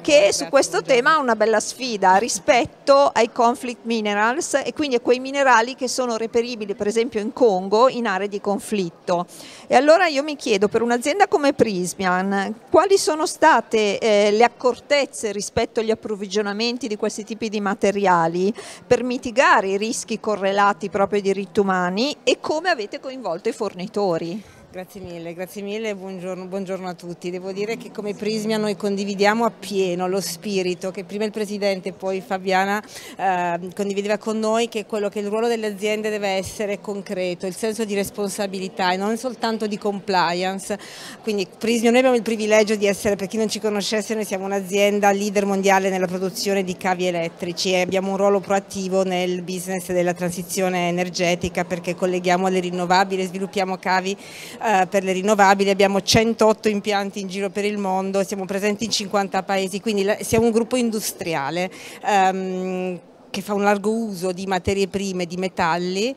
che su questo tema ha una bella sfida rispetto ai conflict minerals e quindi a quei minerali che sono reperibili per esempio in Congo in aree di conflitto. E allora io mi chiedo per un'azienda come Prismian quali sono state eh, le accortezze rispetto agli approvvigionamenti di questi tipi di materiali per mitigare i rischi correlati proprio ai diritti umani e come avete coinvolto i fornitori? Grazie mille, grazie mille buongiorno, buongiorno, a tutti. Devo dire che come Prismia noi condividiamo appieno lo spirito che prima il Presidente e poi Fabiana eh, condivideva con noi, che è quello che il ruolo delle aziende deve essere concreto, il senso di responsabilità e non soltanto di compliance. Quindi Prismia noi abbiamo il privilegio di essere, per chi non ci conoscesse, noi siamo un'azienda leader mondiale nella produzione di cavi elettrici e abbiamo un ruolo proattivo nel business della transizione energetica perché colleghiamo alle rinnovabili, sviluppiamo cavi eh, per le rinnovabili, abbiamo 108 impianti in giro per il mondo, siamo presenti in 50 paesi, quindi siamo un gruppo industriale ehm, che fa un largo uso di materie prime, di metalli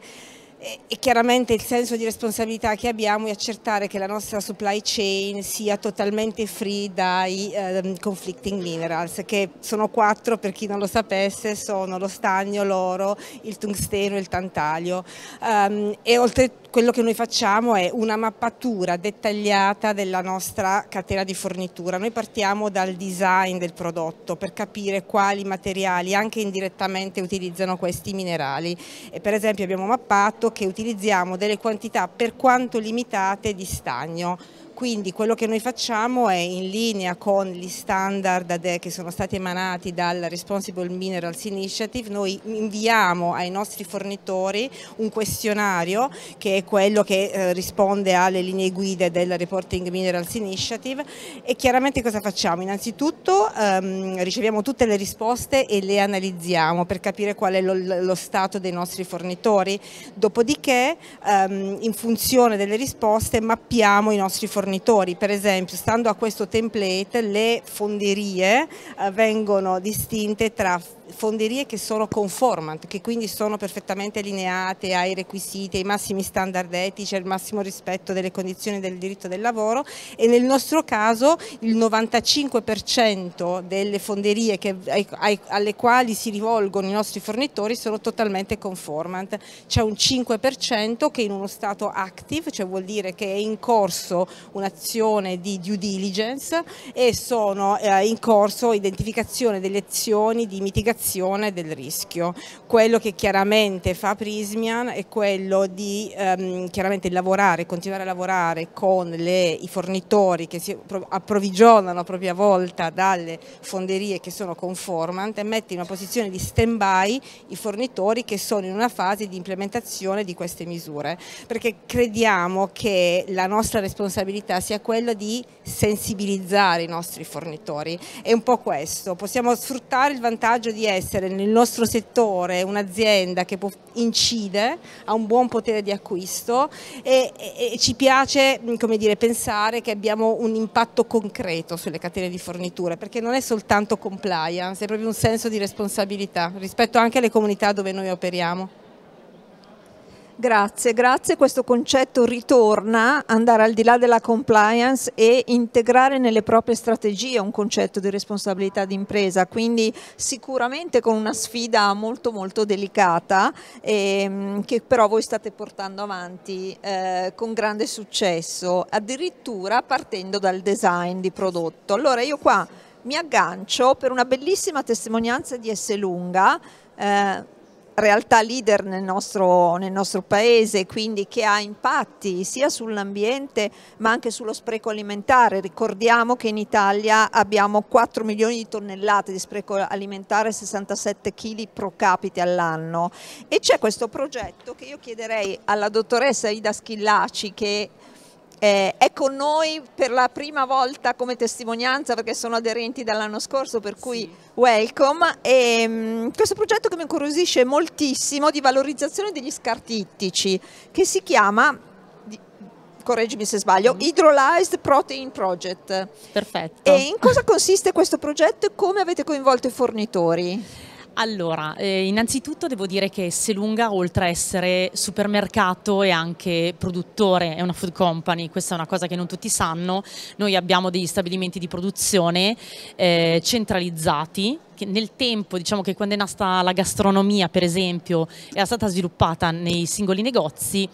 e chiaramente il senso di responsabilità che abbiamo è accertare che la nostra supply chain sia totalmente free dai um, conflicting minerals, che sono quattro per chi non lo sapesse, sono lo stagno, l'oro, il tungsteno e il tantalio. Um, e oltre quello che noi facciamo è una mappatura dettagliata della nostra catena di fornitura. Noi partiamo dal design del prodotto per capire quali materiali anche indirettamente utilizzano questi minerali. E per esempio abbiamo mappato che utilizziamo delle quantità per quanto limitate di stagno quindi quello che noi facciamo è in linea con gli standard che sono stati emanati dal Responsible Minerals Initiative, noi inviamo ai nostri fornitori un questionario che è quello che eh, risponde alle linee guida del Reporting Minerals Initiative e chiaramente cosa facciamo? Innanzitutto ehm, riceviamo tutte le risposte e le analizziamo per capire qual è lo, lo stato dei nostri fornitori, dopodiché ehm, in funzione delle risposte mappiamo i nostri fornitori fornitori. Per esempio, stando a questo template, le fonderie eh, vengono distinte tra fonderie che sono conformant, che quindi sono perfettamente allineate ai requisiti, ai massimi standard etici, al massimo rispetto delle condizioni del diritto del lavoro e nel nostro caso il 95% delle fonderie che, ai, alle quali si rivolgono i nostri fornitori sono totalmente conformant. C'è un 5% che è in uno stato active, cioè vuol dire che è in corso un'azione di due diligence e sono eh, in corso identificazione delle azioni di mitigazione mitigazione del rischio. Quello che chiaramente fa Prismian è quello di ehm, lavorare, continuare a lavorare con le, i fornitori che si approvvigionano a propria volta dalle fonderie che sono conformant e mette in una posizione di stand-by i fornitori che sono in una fase di implementazione di queste misure, perché crediamo che la nostra responsabilità sia quella di sensibilizzare i nostri fornitori. È un po' questo, possiamo sfruttare il vantaggio di essere nel nostro settore un'azienda che può, incide, ha un buon potere di acquisto e, e, e ci piace dire, pensare che abbiamo un impatto concreto sulle catene di fornitura perché non è soltanto compliance, è proprio un senso di responsabilità rispetto anche alle comunità dove noi operiamo. Grazie, grazie. Questo concetto ritorna, andare al di là della compliance e integrare nelle proprie strategie un concetto di responsabilità d'impresa, quindi sicuramente con una sfida molto molto delicata ehm, che però voi state portando avanti eh, con grande successo, addirittura partendo dal design di prodotto. Allora io qua mi aggancio per una bellissima testimonianza di Esselunga. Eh, realtà leader nel nostro, nel nostro, paese, quindi che ha impatti sia sull'ambiente ma anche sullo spreco alimentare. Ricordiamo che in Italia abbiamo 4 milioni di tonnellate di spreco alimentare, 67 kg pro capite all'anno e c'è questo progetto che io chiederei alla dottoressa Ida Schillaci che eh, è con noi per la prima volta come testimonianza perché sono aderenti dall'anno scorso, per cui sì. welcome. E, ehm, mh, questo progetto che mi incuriosisce moltissimo di valorizzazione degli scarti ittici, che si chiama correggimi se sbaglio, mm. Hydrolyzed Protein Project. Perfetto. E in cosa consiste questo progetto e come avete coinvolto i fornitori? Allora, eh, innanzitutto devo dire che Selunga, oltre a essere supermercato, è anche produttore, è una food company, questa è una cosa che non tutti sanno. Noi abbiamo degli stabilimenti di produzione eh, centralizzati, nel tempo, diciamo che quando è nata la gastronomia, per esempio, era stata sviluppata nei singoli negozi,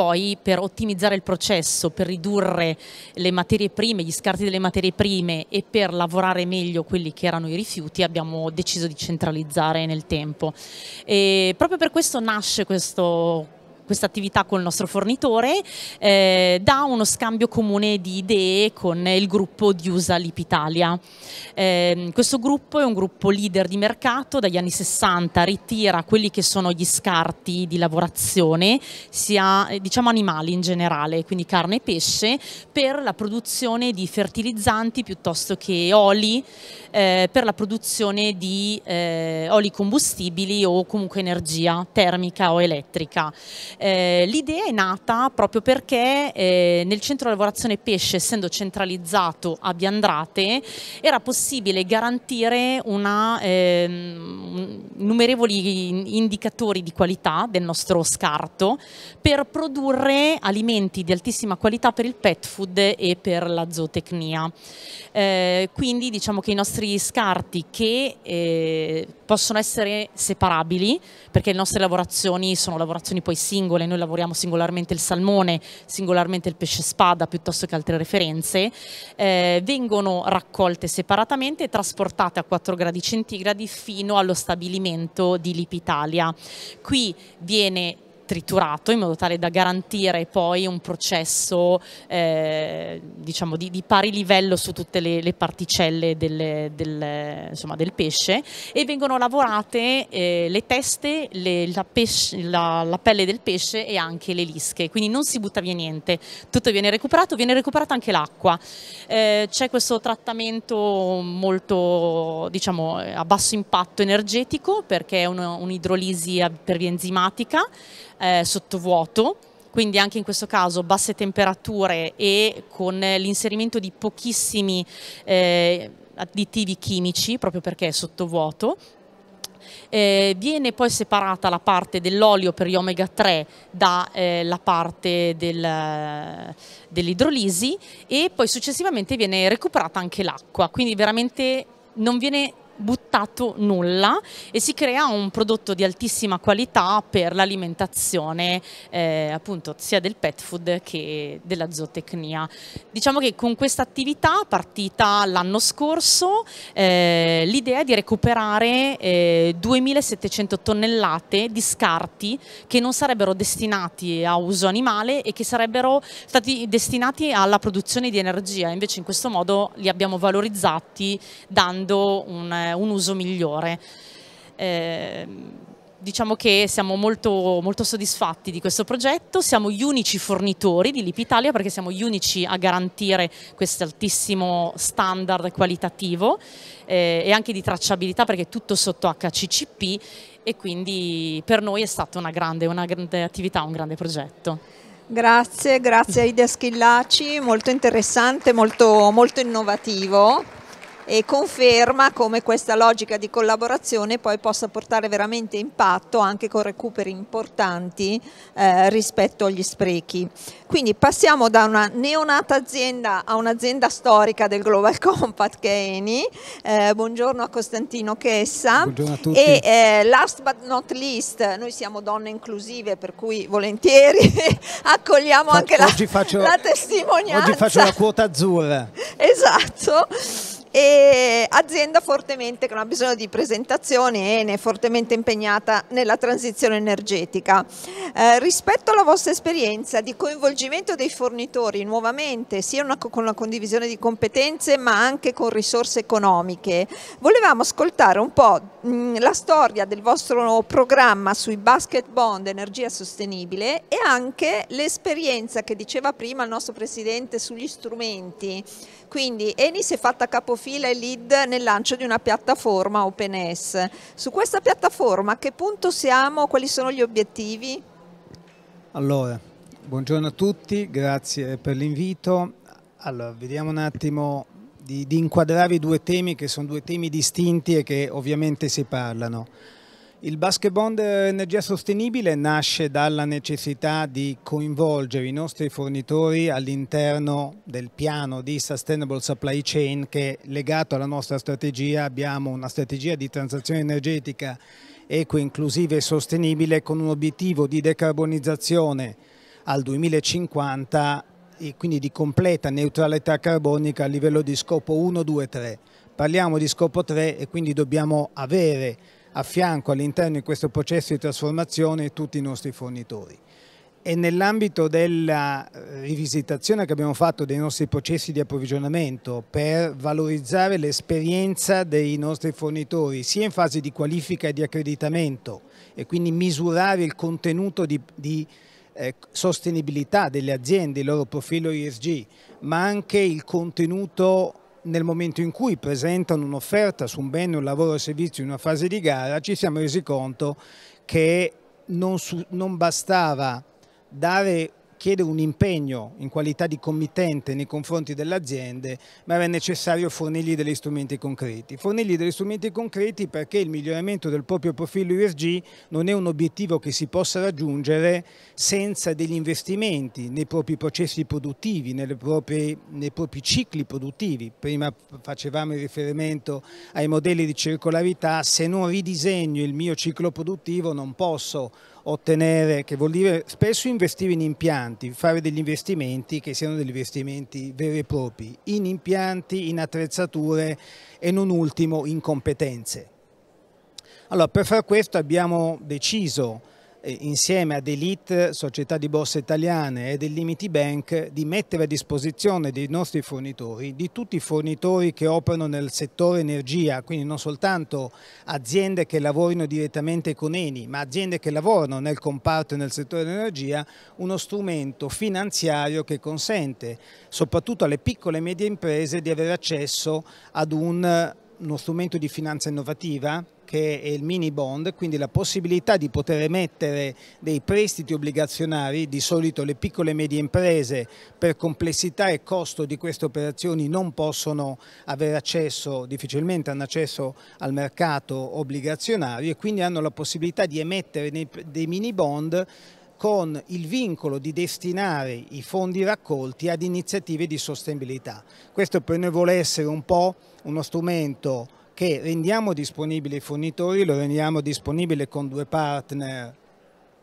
poi per ottimizzare il processo, per ridurre le materie prime, gli scarti delle materie prime e per lavorare meglio quelli che erano i rifiuti abbiamo deciso di centralizzare nel tempo. E proprio per questo nasce questo questa attività con il nostro fornitore eh, da uno scambio comune di idee con il gruppo di USA Lip Italia. Eh, questo gruppo è un gruppo leader di mercato, dagli anni 60 ritira quelli che sono gli scarti di lavorazione, sia eh, diciamo animali in generale, quindi carne e pesce, per la produzione di fertilizzanti piuttosto che oli, eh, per la produzione di eh, oli combustibili o comunque energia termica o elettrica. Eh, l'idea è nata proprio perché eh, nel centro di lavorazione pesce, essendo centralizzato a Biandrate, era possibile garantire una, ehm, innumerevoli indicatori di qualità del nostro scarto per produrre alimenti di altissima qualità per il pet food e per la zootecnia. Eh, quindi diciamo che i nostri scarti che eh, possono essere separabili perché le nostre lavorazioni sono lavorazioni poi singole singole, noi lavoriamo singolarmente il salmone, singolarmente il pesce spada piuttosto che altre referenze, eh, vengono raccolte separatamente e trasportate a 4 gradi centigradi fino allo stabilimento di Lipitalia. Qui viene triturato in modo tale da garantire poi un processo eh, diciamo di, di, pari livello su tutte le, le particelle delle, delle, insomma, del pesce e vengono lavorate eh, le teste, le, la, pesce, la, la, pelle del pesce e anche le lische, quindi non si butta via niente, tutto viene recuperato, viene recuperata anche l'acqua. Eh, c'è questo trattamento molto diciamo, a basso impatto energetico perché è un, un'idrolisi per via enzimatica eh, sottovuoto, quindi anche in questo caso basse temperature e con l'inserimento di pochissimi eh, additivi chimici, proprio perché è sottovuoto. Eh, viene poi separata la parte dell'olio per gli omega 3 dalla eh, parte del, eh, dell'idrolisi e poi successivamente viene recuperata anche l'acqua, quindi veramente non viene buttato nulla e si crea un prodotto di altissima qualità per l'alimentazione eh, appunto sia del pet food che della zootecnia. Diciamo che con questa attività partita l'anno scorso eh, l'idea è di recuperare eh, 2700 tonnellate di scarti che non sarebbero destinati a uso animale e che sarebbero stati destinati alla produzione di energia, invece in questo modo li abbiamo valorizzati dando un un uso migliore. Eh, diciamo che siamo molto, molto, soddisfatti di questo progetto, siamo gli unici fornitori di Lipitalia perché siamo gli unici a garantire questo altissimo standard qualitativo eh, e anche di tracciabilità perché è tutto sotto HCCP e quindi per noi è stata una grande, una grande attività, un grande progetto. Grazie, grazie a Ida Schillaci, molto interessante, molto, molto innovativo e conferma come questa logica di collaborazione poi possa portare veramente impatto anche con recuperi importanti eh, rispetto agli sprechi. Quindi passiamo da una neonata azienda a un'azienda storica del Global Compact che è Eni. Eh, buongiorno a Costantino Chessa. Buongiorno a tutti. E eh, last but not least, noi siamo donne inclusive per cui volentieri accogliamo Fa anche la, faccio, la testimonianza. Oggi faccio la quota azzurra. Esatto e azienda fortemente, che non ha bisogno di presentazioni, e ne è fortemente impegnata nella transizione energetica. Eh, rispetto alla vostra esperienza di coinvolgimento dei fornitori nuovamente, sia una, con la condivisione di competenze ma anche con risorse economiche, volevamo ascoltare un po' mh, la storia del vostro programma sui basket bond energia sostenibile e anche l'esperienza che diceva prima il nostro Presidente sugli strumenti quindi Eni si è fatta capofila e lead nel lancio di una piattaforma OpenS. Su questa piattaforma a che punto siamo? Quali sono gli obiettivi? Allora, buongiorno a tutti, grazie per l'invito. Allora, vediamo un attimo di, di inquadrare i due temi che sono due temi distinti e che ovviamente si parlano. Il Basket Bond eh, Energia Sostenibile nasce dalla necessità di coinvolgere i nostri fornitori all'interno del piano di Sustainable Supply Chain che legato alla nostra strategia abbiamo una strategia di transazione energetica eco-inclusiva e sostenibile con un obiettivo di decarbonizzazione al 2050 e quindi di completa neutralità carbonica a livello di scopo 1, 2, 3. Parliamo di scopo 3 e quindi dobbiamo avere a fianco all'interno di questo processo di trasformazione tutti i nostri fornitori. E nell'ambito della eh, rivisitazione che abbiamo fatto dei nostri processi di approvvigionamento per valorizzare l'esperienza dei nostri fornitori sia in fase di qualifica e di accreditamento e quindi misurare il contenuto di, di eh, sostenibilità delle aziende, il loro profilo ISG, ma anche il contenuto nel momento in cui presentano un'offerta su un bene, un lavoro o servizio in una fase di gara, ci siamo resi conto che non, su, non bastava dare chiede un impegno in qualità di committente nei confronti delle aziende, ma era necessario fornirgli degli strumenti concreti. Fornirgli degli strumenti concreti perché il miglioramento del proprio profilo ISG non è un obiettivo che si possa raggiungere senza degli investimenti nei propri processi produttivi, proprie, nei propri cicli produttivi. Prima facevamo il riferimento ai modelli di circolarità, se non ridisegno il mio ciclo produttivo non posso ottenere, che vuol dire spesso investire in impianti, fare degli investimenti che siano degli investimenti veri e propri, in impianti, in attrezzature e non ultimo in competenze. Allora, per far questo abbiamo deciso eh, insieme ad Elite, società di borsa italiane e del Limiti Bank di mettere a disposizione dei nostri fornitori, di tutti i fornitori che operano nel settore energia, quindi non soltanto aziende che lavorino direttamente con Eni, ma aziende che lavorano nel comparto e nel settore dell'energia, uno strumento finanziario che consente soprattutto alle piccole e medie imprese di avere accesso ad un, uno strumento di finanza innovativa che è il mini bond, quindi la possibilità di poter emettere dei prestiti obbligazionari, di solito le piccole e medie imprese per complessità e costo di queste operazioni non possono avere accesso, difficilmente hanno accesso al mercato obbligazionario e quindi hanno la possibilità di emettere dei mini bond con il vincolo di destinare i fondi raccolti ad iniziative di sostenibilità. Questo per noi vuole essere un po' uno strumento che rendiamo disponibili i fornitori, lo rendiamo disponibile con due partner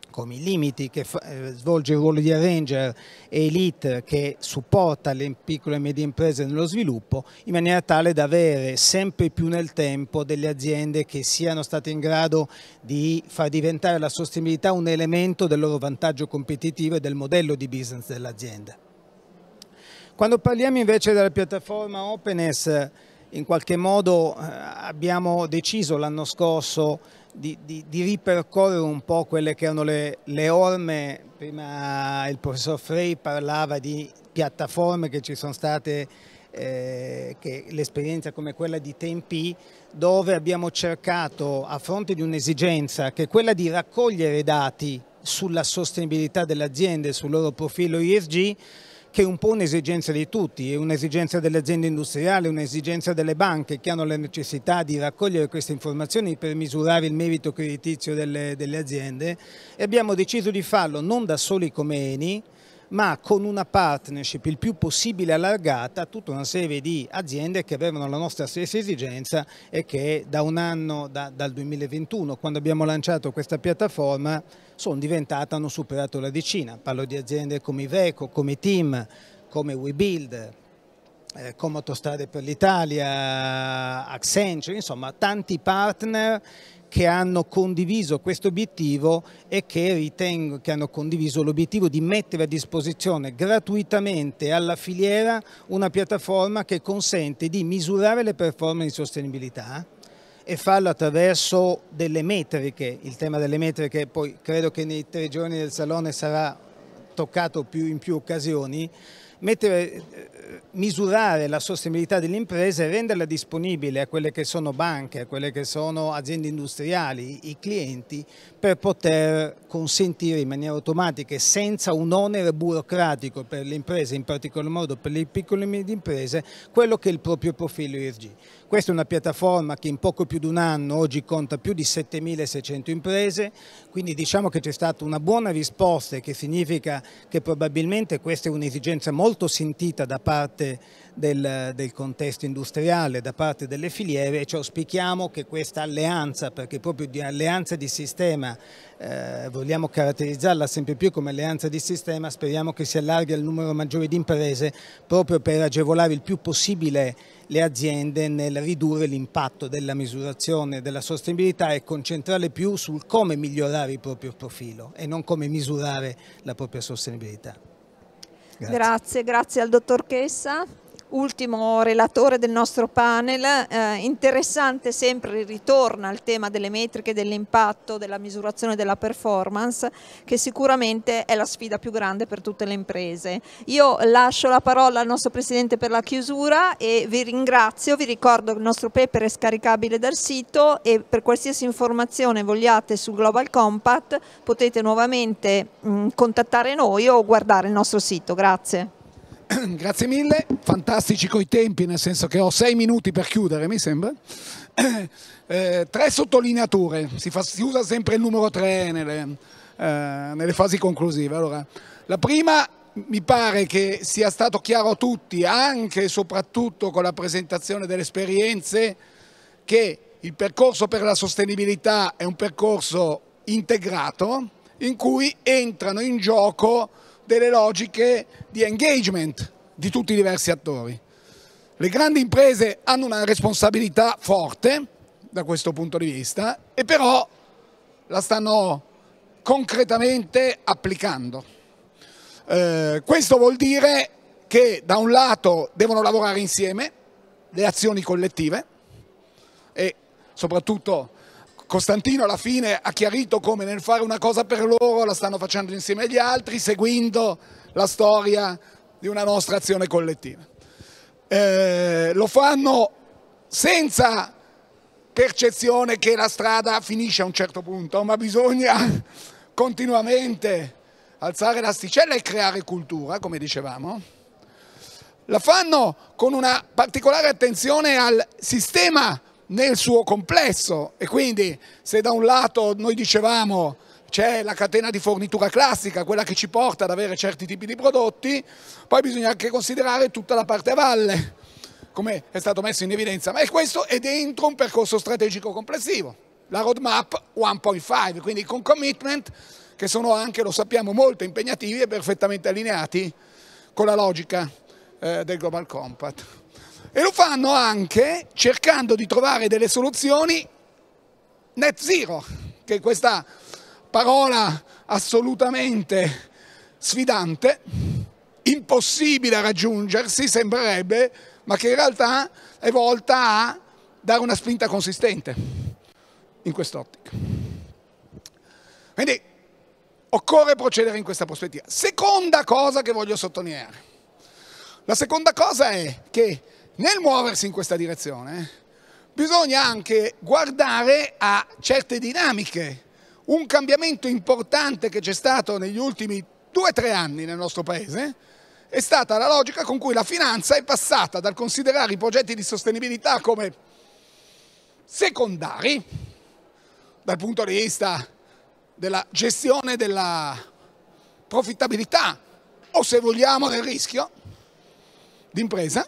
come i limiti che eh, svolge il ruolo di arranger e Elite che supporta le piccole e medie imprese nello sviluppo in maniera tale da avere sempre più nel tempo delle aziende che siano state in grado di far diventare la sostenibilità un elemento del loro vantaggio competitivo e del modello di business dell'azienda. Quando parliamo invece della piattaforma Openness in qualche modo eh, abbiamo deciso l'anno scorso di, di, di, ripercorrere un po' quelle che erano le, le, orme, prima il professor Frey parlava di piattaforme che ci sono state, eh, l'esperienza come quella di Tempi, dove abbiamo cercato a fronte di un'esigenza che è quella di raccogliere dati sulla sostenibilità delle aziende, sul loro profilo ESG, che è un po' un'esigenza di tutti, è un'esigenza delle aziende industriali, un'esigenza delle banche che hanno la necessità di raccogliere queste informazioni per misurare il merito creditizio delle, delle aziende e abbiamo deciso di farlo non da soli come ENI, ma con una partnership il più possibile allargata a tutta una serie di aziende che avevano la nostra stessa esigenza e che da un anno, da, dal 2021, quando abbiamo lanciato questa piattaforma, sono diventate, hanno superato la decina. Parlo di aziende come Iveco, come Team, come WeBuild, eh, come Autostrade per l'Italia, Accenture, insomma tanti partner che hanno condiviso questo obiettivo e che ritengo che hanno condiviso l'obiettivo di mettere a disposizione gratuitamente alla filiera una piattaforma che consente di misurare le performance di sostenibilità e farlo attraverso delle metriche, il tema delle metriche poi credo che nei tre giorni del salone sarà toccato in più occasioni, mettere, eh, misurare la sostenibilità dell'impresa e renderla disponibile a quelle che sono banche, a quelle che sono aziende industriali, i clienti, per poter consentire in maniera automatica e senza un onere burocratico per le imprese, in particolar modo per le piccole e medie imprese, quello che è il proprio profilo IRG. Questa è una piattaforma che in poco più di un anno oggi conta più di 7.600 imprese, quindi diciamo che c'è stata una buona risposta e che significa che probabilmente questa è un'esigenza molto sentita da parte del, del contesto industriale, da parte delle filiere e ci auspichiamo che questa alleanza, perché proprio di alleanza di sistema eh, vogliamo caratterizzarla sempre più come alleanza di sistema, speriamo che si allarghi al numero maggiore di imprese proprio per agevolare il più possibile le aziende nel ridurre l'impatto della misurazione della sostenibilità e concentrarle più sul come migliorare il proprio profilo e non come misurare la propria sostenibilità. Grazie, grazie, grazie al dottor Chessa ultimo relatore del nostro panel, eh, interessante sempre il ritorno al tema delle metriche dell'impatto, della misurazione della performance, che sicuramente è la sfida più grande per tutte le imprese. Io lascio la parola al nostro Presidente per la chiusura e vi ringrazio, vi ricordo che il nostro paper è scaricabile dal sito e per qualsiasi informazione vogliate sul Global Compact potete nuovamente mh, mm, contattare noi o guardare il nostro sito. Grazie. grazie mille, fantastici coi tempi, nel senso che ho sei minuti per chiudere, mi sembra. Eh, tre sottolineature, si, fa, si, usa sempre il numero tre nelle, eh, nelle fasi conclusive. Allora, la prima mi pare che sia stato chiaro a tutti, anche e soprattutto con la presentazione delle esperienze, che il percorso per la sostenibilità è un percorso integrato in cui entrano in gioco delle logiche di engagement di tutti i diversi attori. Le grandi imprese hanno una responsabilità forte da questo punto di vista e però la stanno concretamente applicando. Eh, questo vuol dire che da un lato devono lavorare insieme le azioni collettive e soprattutto Costantino alla fine ha chiarito come nel fare una cosa per loro la stanno facendo insieme agli altri, seguendo la storia di una nostra azione collettiva. Eh, lo fanno senza percezione che la strada finisce a un certo punto, ma bisogna continuamente alzare l'asticella e creare cultura, come dicevamo. La fanno con una particolare attenzione al sistema nel suo complesso e quindi se da un lato noi dicevamo c'è la catena di fornitura classica, quella che ci porta ad avere certi tipi di prodotti, poi bisogna anche considerare tutta la parte a valle, come è stato messo in evidenza, ma questo è dentro un percorso strategico complessivo, la roadmap 1.5, quindi con commitment che sono anche, lo sappiamo, molto impegnativi e perfettamente allineati con la logica eh, del Global Compact. E lo fanno anche cercando di trovare delle soluzioni net zero, che è questa parola assolutamente sfidante, impossibile a raggiungersi sembrerebbe, ma che in realtà è volta a dare una spinta consistente in quest'ottica. Quindi occorre procedere in questa prospettiva. Seconda cosa che voglio sottolineare. La seconda cosa è che nel muoversi in questa direzione bisogna anche guardare a certe dinamiche. Un cambiamento importante che c'è stato negli ultimi due o tre anni nel nostro Paese è stata la logica con cui la finanza è passata dal considerare i progetti di sostenibilità come secondari dal punto di vista della gestione della profittabilità o se vogliamo del rischio d'impresa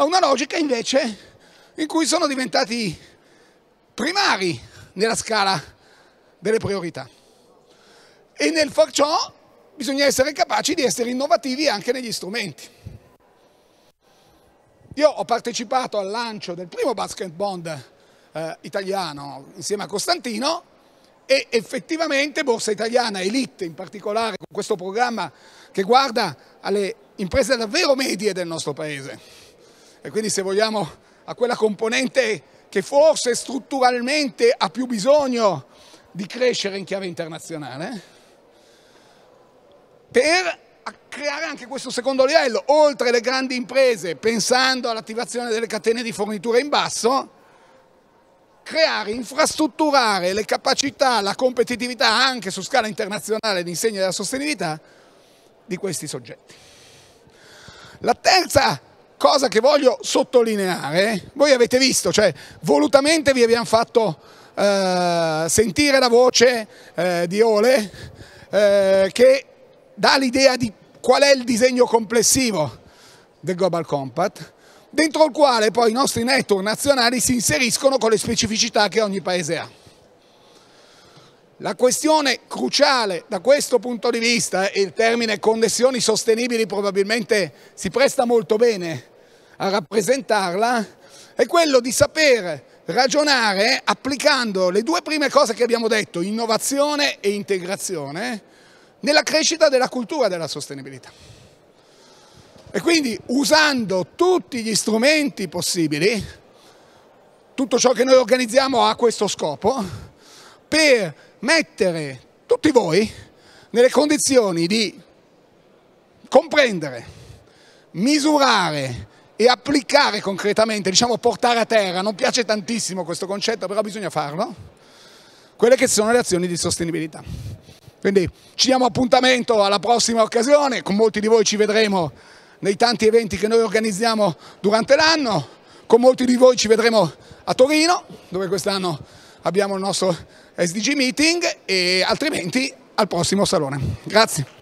a una logica invece in cui sono diventati primari nella scala delle priorità. E nel far ciò bisogna essere capaci di essere innovativi anche negli strumenti. Io ho partecipato al lancio del primo basket bond eh, italiano insieme a Costantino e effettivamente Borsa Italiana Elite, in particolare con questo programma che guarda alle imprese davvero medie del nostro paese e quindi se vogliamo a quella componente che forse strutturalmente ha più bisogno di crescere in chiave internazionale, per creare anche questo secondo livello, oltre alle grandi imprese, pensando all'attivazione delle catene di fornitura in basso, creare, infrastrutturare le capacità, la competitività anche su scala internazionale di insegna della sostenibilità di questi soggetti. La terza cosa che voglio sottolineare, voi avete visto, cioè volutamente vi abbiamo fatto eh, sentire la voce eh, di Ole eh, che dà l'idea di qual è il disegno complessivo del Global Compact, dentro il quale poi i nostri network nazionali si inseriscono con le specificità che ogni paese ha. La questione cruciale da questo punto di vista, e eh, il termine connessioni sostenibili probabilmente si presta molto bene a rappresentarla, è quello di sapere ragionare applicando le due prime cose che abbiamo detto, innovazione e integrazione, nella crescita della cultura della sostenibilità. E quindi usando tutti gli strumenti possibili, tutto ciò che noi organizziamo ha questo scopo, per mettere tutti voi nelle condizioni di comprendere, misurare e applicare concretamente, diciamo portare a terra, non piace tantissimo questo concetto, però bisogna farlo, quelle che sono le azioni di sostenibilità. Quindi ci diamo appuntamento alla prossima occasione, con molti di voi ci vedremo nei tanti eventi che noi organizziamo durante l'anno, con molti di voi ci vedremo a Torino, dove quest'anno abbiamo il nostro SDG Meeting e altrimenti al prossimo salone. Grazie.